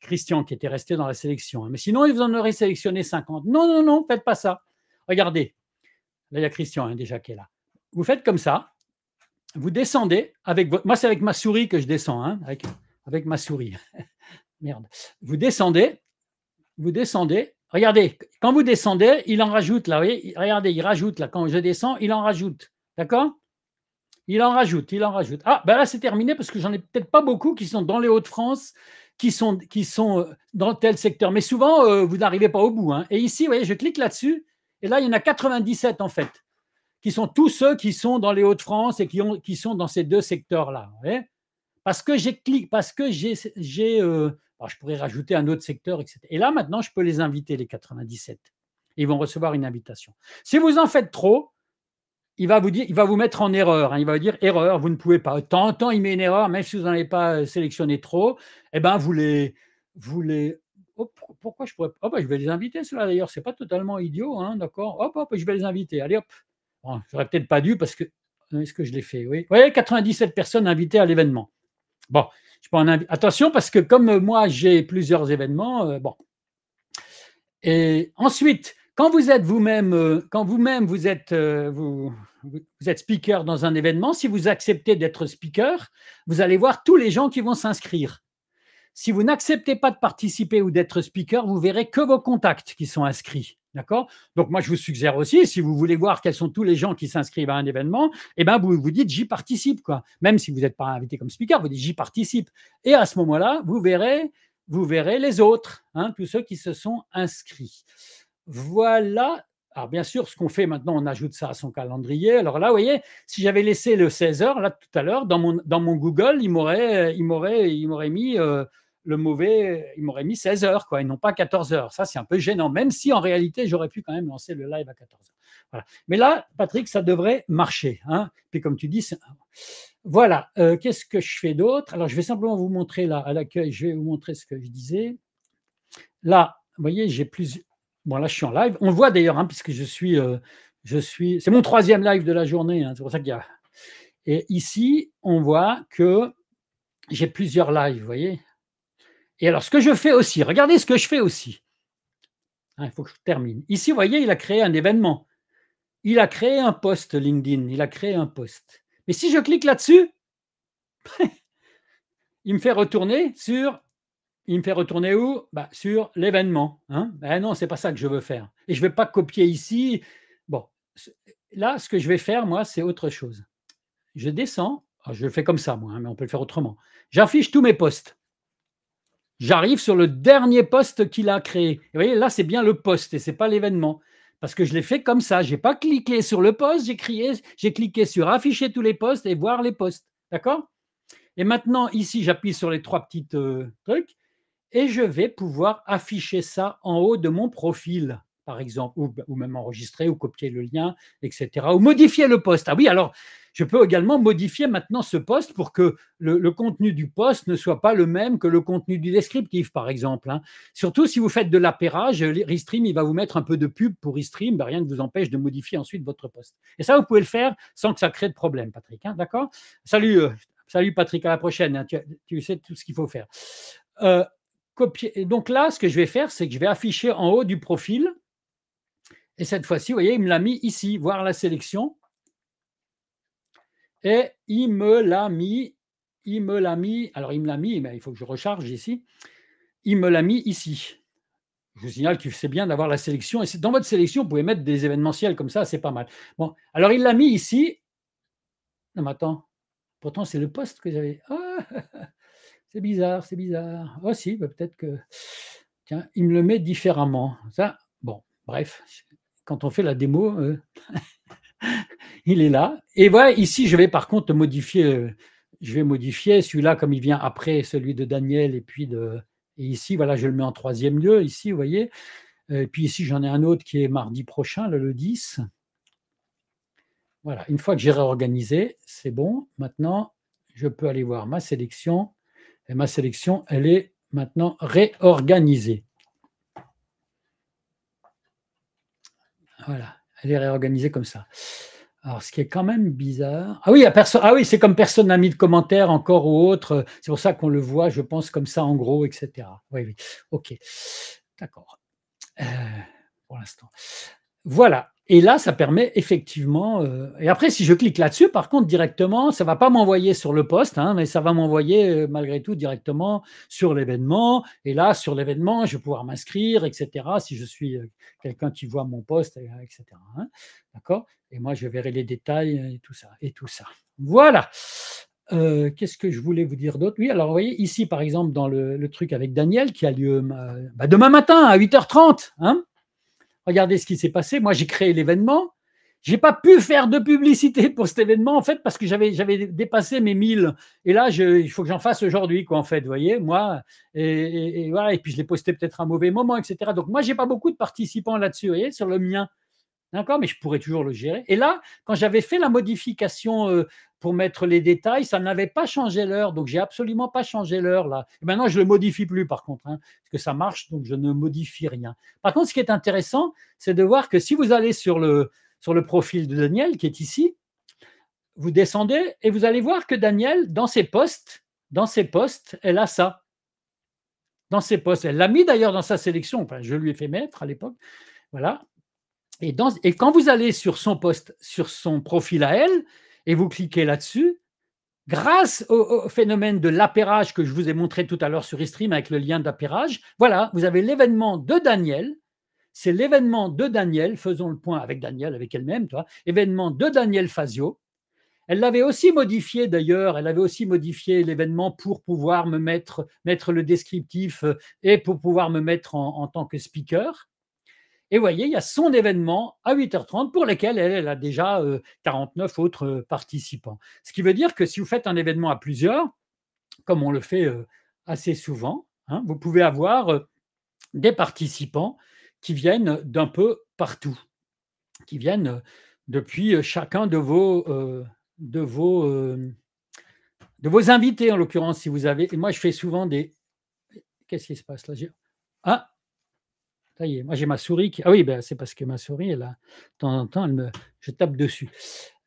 S1: Christian qui était resté dans la sélection. Hein. Mais sinon, il vous en aurait sélectionné 50. Non, non, non, faites pas ça. Regardez. Là, il y a Christian hein, déjà qui est là vous faites comme ça, vous descendez avec Moi, c'est avec ma souris que je descends, hein, avec, ma souris. Merde. Vous descendez, vous descendez. Regardez, quand vous descendez, il en rajoute là, vous voyez, regardez, il rajoute là. Quand je descends, il en rajoute. D'accord Il en rajoute, il en rajoute. Ah, ben là, c'est terminé parce que j'en ai peut-être pas beaucoup qui sont dans les Hauts-de-France, qui sont, qui sont euh, dans tel secteur. Mais souvent, euh, vous n'arrivez pas au bout. Hein. Et ici, vous voyez, je clique là-dessus, et là, il y en a 97 en fait qui sont tous ceux qui sont dans les Hauts-de-France et qui, ont, qui sont dans ces deux secteurs-là. Parce que j'ai parce que j'ai, euh, je pourrais rajouter un autre secteur, etc. Et là, maintenant, je peux les inviter, les 97. Ils vont recevoir une invitation. Si vous en faites trop, il va vous dire, il va vous mettre en erreur. Hein. Il va vous dire erreur, vous ne pouvez pas. Tant, temps en temps, il met une erreur, même si vous n'en avez pas euh, sélectionné trop. Eh ben, vous les, vous oh, pourquoi je pourrais. pas... Oh, ben, je vais les inviter, cela d'ailleurs. n'est pas totalement idiot, hein, d'accord. Hop, hop, je vais les inviter. Allez, hop. Je j'aurais peut-être pas dû parce que. Euh, est-ce que je l'ai fait Oui. Voyez, 97 personnes invitées à l'événement. Bon, je peux en Attention, parce que comme euh, moi, j'ai plusieurs événements, euh, bon. Et ensuite, quand vous êtes vous-même, quand vous-même vous êtes, vous êtes speaker dans un événement, si vous acceptez d'être speaker, vous allez voir tous les gens qui vont s'inscrire. Si vous n'acceptez pas de participer ou d'être speaker, vous verrez que vos contacts qui sont inscrits. D'accord Donc, moi, je vous suggère aussi, si vous voulez voir quels sont tous les gens qui s'inscrivent à un événement, eh ben, vous vous dites j'y participe, quoi. Même si vous n'êtes pas invité comme speaker, vous dites j'y participe. Et à ce moment-là, vous verrez, vous verrez les autres, hein, tous ceux qui se sont inscrits. Voilà. Alors, bien sûr, ce qu'on fait maintenant, on ajoute ça à son calendrier. Alors là, vous voyez, si j'avais laissé le 16h, là, tout à l'heure, dans mon, dans mon Google, il m'aurait, il m'aurait, il m'aurait mis. Euh, le mauvais, il m'aurait mis 16 heures, quoi, et non pas 14 heures. Ça, c'est un peu gênant, même si en réalité, j'aurais pu quand même lancer le live à 14 heures. Voilà. Mais là, Patrick, ça devrait marcher. Hein. Puis comme tu dis, voilà. Euh, qu'est-ce que je fais d'autre Alors, je vais simplement vous montrer là, à l'accueil, je vais vous montrer ce que je disais. Là, vous voyez, j'ai plus. Bon, là, je suis en live. On le voit d'ailleurs, hein, puisque je suis. Euh, je suis... C'est mon troisième live de la journée. Hein, c'est pour ça qu'il y a. Et ici, on voit que j'ai plusieurs lives, vous voyez. Et alors, ce que je fais aussi, regardez ce que je fais aussi. Ah, il faut que je termine. Ici, vous voyez, il a créé un événement. Il a créé un poste LinkedIn. Il a créé un poste. Mais si je clique là-dessus, il me fait retourner sur. Il me fait retourner où bah, Sur l'événement. Hein. Eh non, ce n'est pas ça que je veux faire. Et je ne vais pas copier ici. Bon, là, ce que je vais faire, moi, c'est autre chose. Je descends. Ah, je le fais comme ça, moi, hein, mais on peut le faire autrement. J'affiche tous mes postes. J'arrive sur le dernier poste qu'il a créé. Vous voyez, là, c'est bien le poste et ce n'est pas l'événement. Parce que je l'ai fait comme ça. Je n'ai pas cliqué sur le poste, j'ai, crié, j'ai cliqué sur afficher tous les postes et voir les postes. D'accord Et maintenant, ici, j'appuie sur les trois petits euh, trucs et je vais pouvoir afficher ça en haut de mon profil par exemple, ou, même enregistrer, ou copier le lien, etc. Ou modifier le poste. Ah oui, alors je peux également modifier maintenant ce poste pour que le, contenu du poste ne soit pas le même que le contenu du descriptif, par exemple. Hein. Surtout si vous faites de l'appairage, euh, Restream, il va vous mettre un peu de pub pour Restream, ben, rien ne vous empêche de modifier ensuite votre poste. Et ça, vous pouvez le faire sans que ça crée de problème, Patrick. Hein, d'accord Salut, euh, salut Patrick, à la prochaine. Hein. tu, sais tout ce qu'il faut faire. Euh, copier. Donc là, ce que je vais faire, c'est que je vais afficher en haut du profil et cette fois-ci, vous voyez, il me l'a mis ici, voir la sélection. Et il me l'a mis, il me l'a mis, alors il me l'a mis, mais eh il faut que je recharge ici. Il me l'a mis ici. Je vous signale que c'est bien d'avoir la sélection. Et dans votre sélection, vous pouvez mettre des événementiels comme ça, c'est pas mal. Bon, alors il l'a mis ici. Non, mais attends. Pourtant, c'est le poste que j'avais. Ah, c'est bizarre, c'est bizarre. Oh, si, bah, peut-être que. Tiens, il me le met différemment. Ça, bon, bref, quand on fait la démo, euh, il est là. Et voilà, ici, je vais par contre modifier, euh, je vais modifier celui-là comme il vient après celui de Daniel et puis de. Et ici, voilà, je le mets en troisième lieu, ici, vous voyez. Euh, et puis ici, j'en ai un autre qui est mardi prochain, le 10. Voilà, une fois que j'ai réorganisé, c'est bon. Maintenant, je peux aller voir ma sélection. Et ma sélection, elle est maintenant réorganisée. Voilà, elle est réorganisée comme ça. Alors, ce qui est quand même bizarre. Ah oui, personne... ah oui c'est comme personne n'a mis de commentaire encore ou autre. C'est pour ça qu'on le voit, je pense, comme ça en gros, etc. Oui, oui. OK. D'accord. Euh, pour l'instant. Voilà. Et là, ça permet effectivement. Euh, et après, si je clique là-dessus, par contre, directement, ça ne va pas m'envoyer sur le poste, hein, mais ça va m'envoyer euh, malgré tout directement sur l'événement. Et là, sur l'événement, je vais pouvoir m'inscrire, etc. Si je suis euh, quelqu'un qui voit mon poste, etc. Hein. D'accord Et moi, je verrai les détails et tout ça. Et tout ça. Voilà. Qu'est-ce que je voulais vous dire d'autre Oui, alors vous voyez ici, par exemple, dans le, truc avec Daniel qui a lieu bah, demain matin à 8h30. Regardez ce qui s'est passé. Moi, j'ai créé l'événement. Je n'ai pas pu faire de publicité pour cet événement, en fait, parce que j'avais, dépassé mes 1000. Et là, il faut que j'en fasse aujourd'hui, quoi, en fait, vous voyez, moi. Et, voilà, et puis, je l'ai posté peut-être à un mauvais moment, etc. Donc, moi, j'ai pas beaucoup de participants là-dessus, vous voyez, sur le mien. D'accord Mais je pourrais toujours le gérer. Et là, quand j'avais fait la modification euh, pour mettre les détails, ça n'avait pas changé l'heure. Donc, j'ai absolument pas changé l'heure là. maintenant, je ne le modifie plus par contre, hein, parce que ça marche, donc je ne modifie rien. Par contre, ce qui est intéressant, c'est de voir que si vous allez sur le, sur le profil de Daniel, qui est ici, vous descendez et vous allez voir que Daniel, dans ses postes, dans ses postes, elle a ça. Dans ses postes. Elle l'a mis d'ailleurs dans sa sélection. Enfin, je lui ai fait mettre à l'époque. Voilà. Et, quand vous allez sur son poste, sur son profil à elle, et vous cliquez là-dessus, grâce au, phénomène de l'appérage que je vous ai montré tout à l'heure sur Istream avec le lien d'appérage voilà, vous avez l'événement de Daniel. C'est l'événement de Daniel, faisons le point avec Daniel, avec elle-même, toi, événement de Daniel Fazio. Elle l'avait aussi modifié d'ailleurs, elle avait aussi modifié l'événement pour pouvoir me mettre, mettre le descriptif euh, et pour pouvoir me mettre en tant que speaker. Et vous voyez, il y a son événement à 8h30 pour lequel elle, a déjà 49 euh, autres euh, participants. Ce qui veut dire que si vous faites un événement à plusieurs, comme on le fait euh, assez souvent, hein, vous pouvez avoir des participants qui viennent d'un peu partout, qui viennent depuis chacun de vos, de vos, de vos invités, en l'occurrence, si vous avez. Et moi, je fais souvent des. Qu'est-ce qui se passe là Ah, ça moi j'ai ma souris Ah oui, ben, c'est parce que ma souris, elle de temps en temps, elle me... je tape dessus.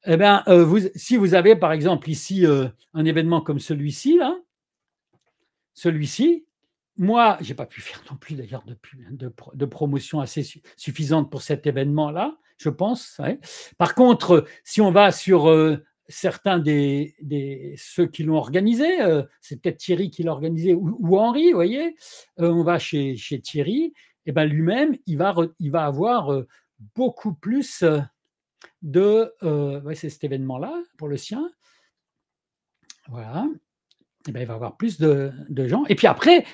S1: Eh bien, euh, si vous avez par exemple ici euh, un événement comme celui-ci, là, celui-ci, moi, je n'ai pas pu faire non plus d'ailleurs de, promotion assez suffisante pour cet événement-là, je pense. Par contre, euh, si on va sur certains des, ceux qui l'ont organisé, c'est peut-être Thierry qui l'a organisé ou, Henri, vous voyez, on va chez Thierry eh ben, lui-même, il va, il va avoir euh, beaucoup plus euh, de... Euh, c'est cet événement-là pour le sien. Voilà. Eh ben, il va y avoir plus de, gens. Et puis après,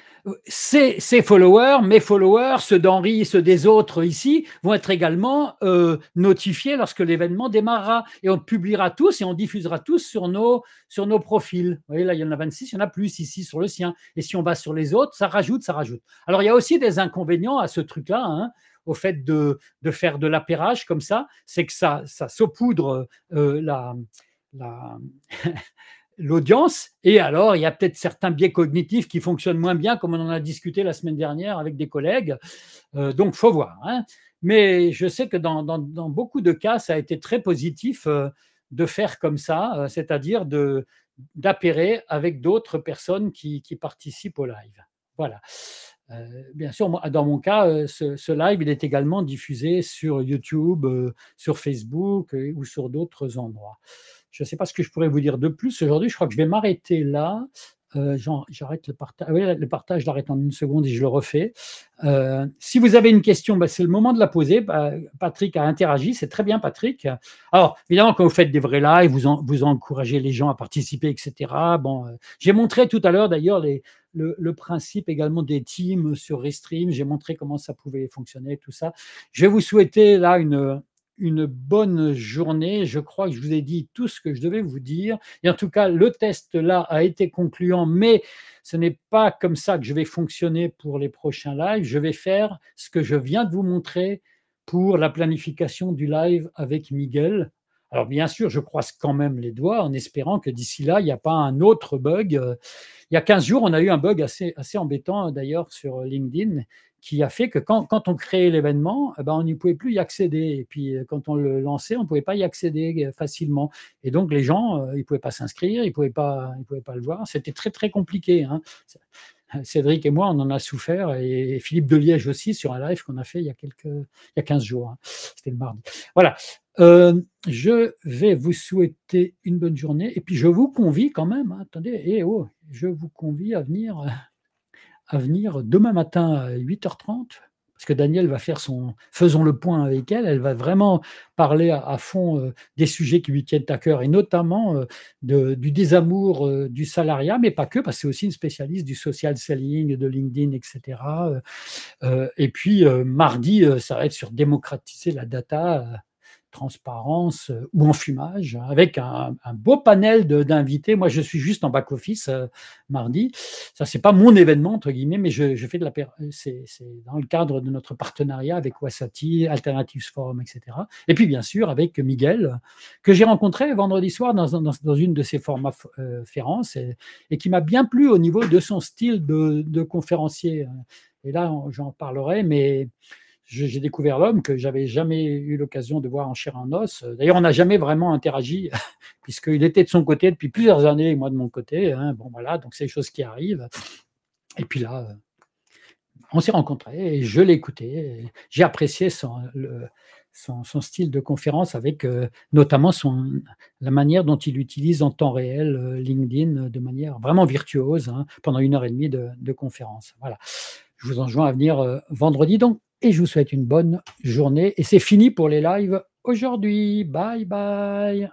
S1: ces, followers, mes followers, ceux d'Henri, ceux des autres ici, vont être également euh, notifiés lorsque l'événement démarrera. Et on publiera tous et on diffusera tous sur nos, sur nos profils. Vous voyez, là, il y en a 26, il y en a plus ici sur le sien. Et si on va sur les autres, ça rajoute, ça rajoute. Alors, il y a aussi des inconvénients à ce truc-là. Hein, au fait de, faire de l'appairage comme ça, c'est que ça, ça saupoudre euh, la, la l'audience. Et alors, il y a peut-être certains biais cognitifs qui fonctionnent moins bien, comme on en a discuté la semaine dernière avec des collègues. donc euh, donc, faut voir. Hein. Mais je sais que dans, beaucoup de cas, ça a été très positif euh, de faire comme ça, euh, c'est-à-dire de d'appairer avec d'autres personnes qui, participent au live. Voilà. bien sûr, dans mon cas, ce, ce, live, il est également diffusé sur YouTube, sur Facebook ou sur d'autres endroits. Je ne sais pas ce que je pourrais vous dire de plus. Aujourd'hui, je crois que je vais m'arrêter là. Euh, j'arrête le partage. le partage, je l'arrête en une seconde et je le refais. Euh, si vous avez une question, bah, c'est le moment de la poser. Bah, Patrick a interagi, c'est très bien, Patrick. Alors, évidemment, quand vous faites des vrais lives, vous, encouragez les gens à participer, etc. Bon, euh, j'ai montré tout à l'heure, d'ailleurs, le, principe également des teams sur Restream. J'ai montré comment ça pouvait fonctionner, tout ça. Je vais vous souhaiter là une, une bonne journée. Je crois que je vous ai dit tout ce que je devais vous dire. Et en tout cas, le test là a été concluant, mais ce n'est pas comme ça que je vais fonctionner pour les prochains lives. Je vais faire ce que je viens de vous montrer pour la planification du live avec Miguel. Alors bien sûr, je croise quand même les doigts en espérant que d'ici là, il n'y a pas un autre bug. Il y a 15 jours, on a eu un bug assez, assez embêtant hein, d'ailleurs sur LinkedIn qui a fait que quand, on créait l'événement, eh ben, on n'y pouvait plus y accéder. Et puis euh, quand on le lançait, on ne pouvait pas y accéder euh, facilement. Et donc les gens, euh, ils ne pouvaient pas s'inscrire, ils ne pouvaient, pas, pouvaient pas le voir. C'était très très compliqué. Hein. Cédric et moi, on en a souffert, et Philippe liège aussi, sur un live qu'on a fait il y a, quelques, il y a 15 jours. Hein. C'était le mardi. Voilà. je vais vous souhaiter une bonne journée, et puis je vous convie quand même, hein. attendez, et eh oh, je vous convie à venir à venir demain matin à 8h30, parce que Daniel va faire son faisons le point avec elle, elle va vraiment parler à, fond euh, des sujets qui lui tiennent à cœur, et notamment euh, de, du désamour euh, du salariat, mais pas que, parce que c'est aussi une spécialiste du social selling, de LinkedIn, etc. et puis mardi, ça va être sur démocratiser la data transparence euh, ou en fumage, hein, avec un, beau panel d'invités. Moi, je suis juste en back-office euh, mardi. Ça, c'est pas mon événement, entre guillemets, mais je, fais de la. Euh, c'est dans le cadre de notre partenariat avec Wasati, Alternatives Forum, etc. Et puis, bien sûr, avec Miguel, que j'ai rencontré vendredi soir dans, une de ses formats euh, et, qui m'a bien plu au niveau de son style de, de conférencier. Hein. Et là, j'en parlerai, mais j'ai découvert l'homme que j'avais jamais eu l'occasion de voir en chair en os. D'ailleurs, on n'a jamais vraiment interagi, puisqu'il était de son côté depuis plusieurs années et moi de mon côté. Hein. Bon, voilà, donc c'est des choses qui arrivent. Et puis là, on s'est rencontrés et je l'ai écouté. J'ai apprécié son, style de conférence avec euh, notamment la manière dont il utilise en temps réel euh, LinkedIn de manière vraiment virtuose hein, pendant une heure et demie de, conférence. Voilà. Je vous enjoins à venir euh, vendredi donc et je vous souhaite une bonne journée. Et c'est fini pour les lives aujourd'hui. Bye bye.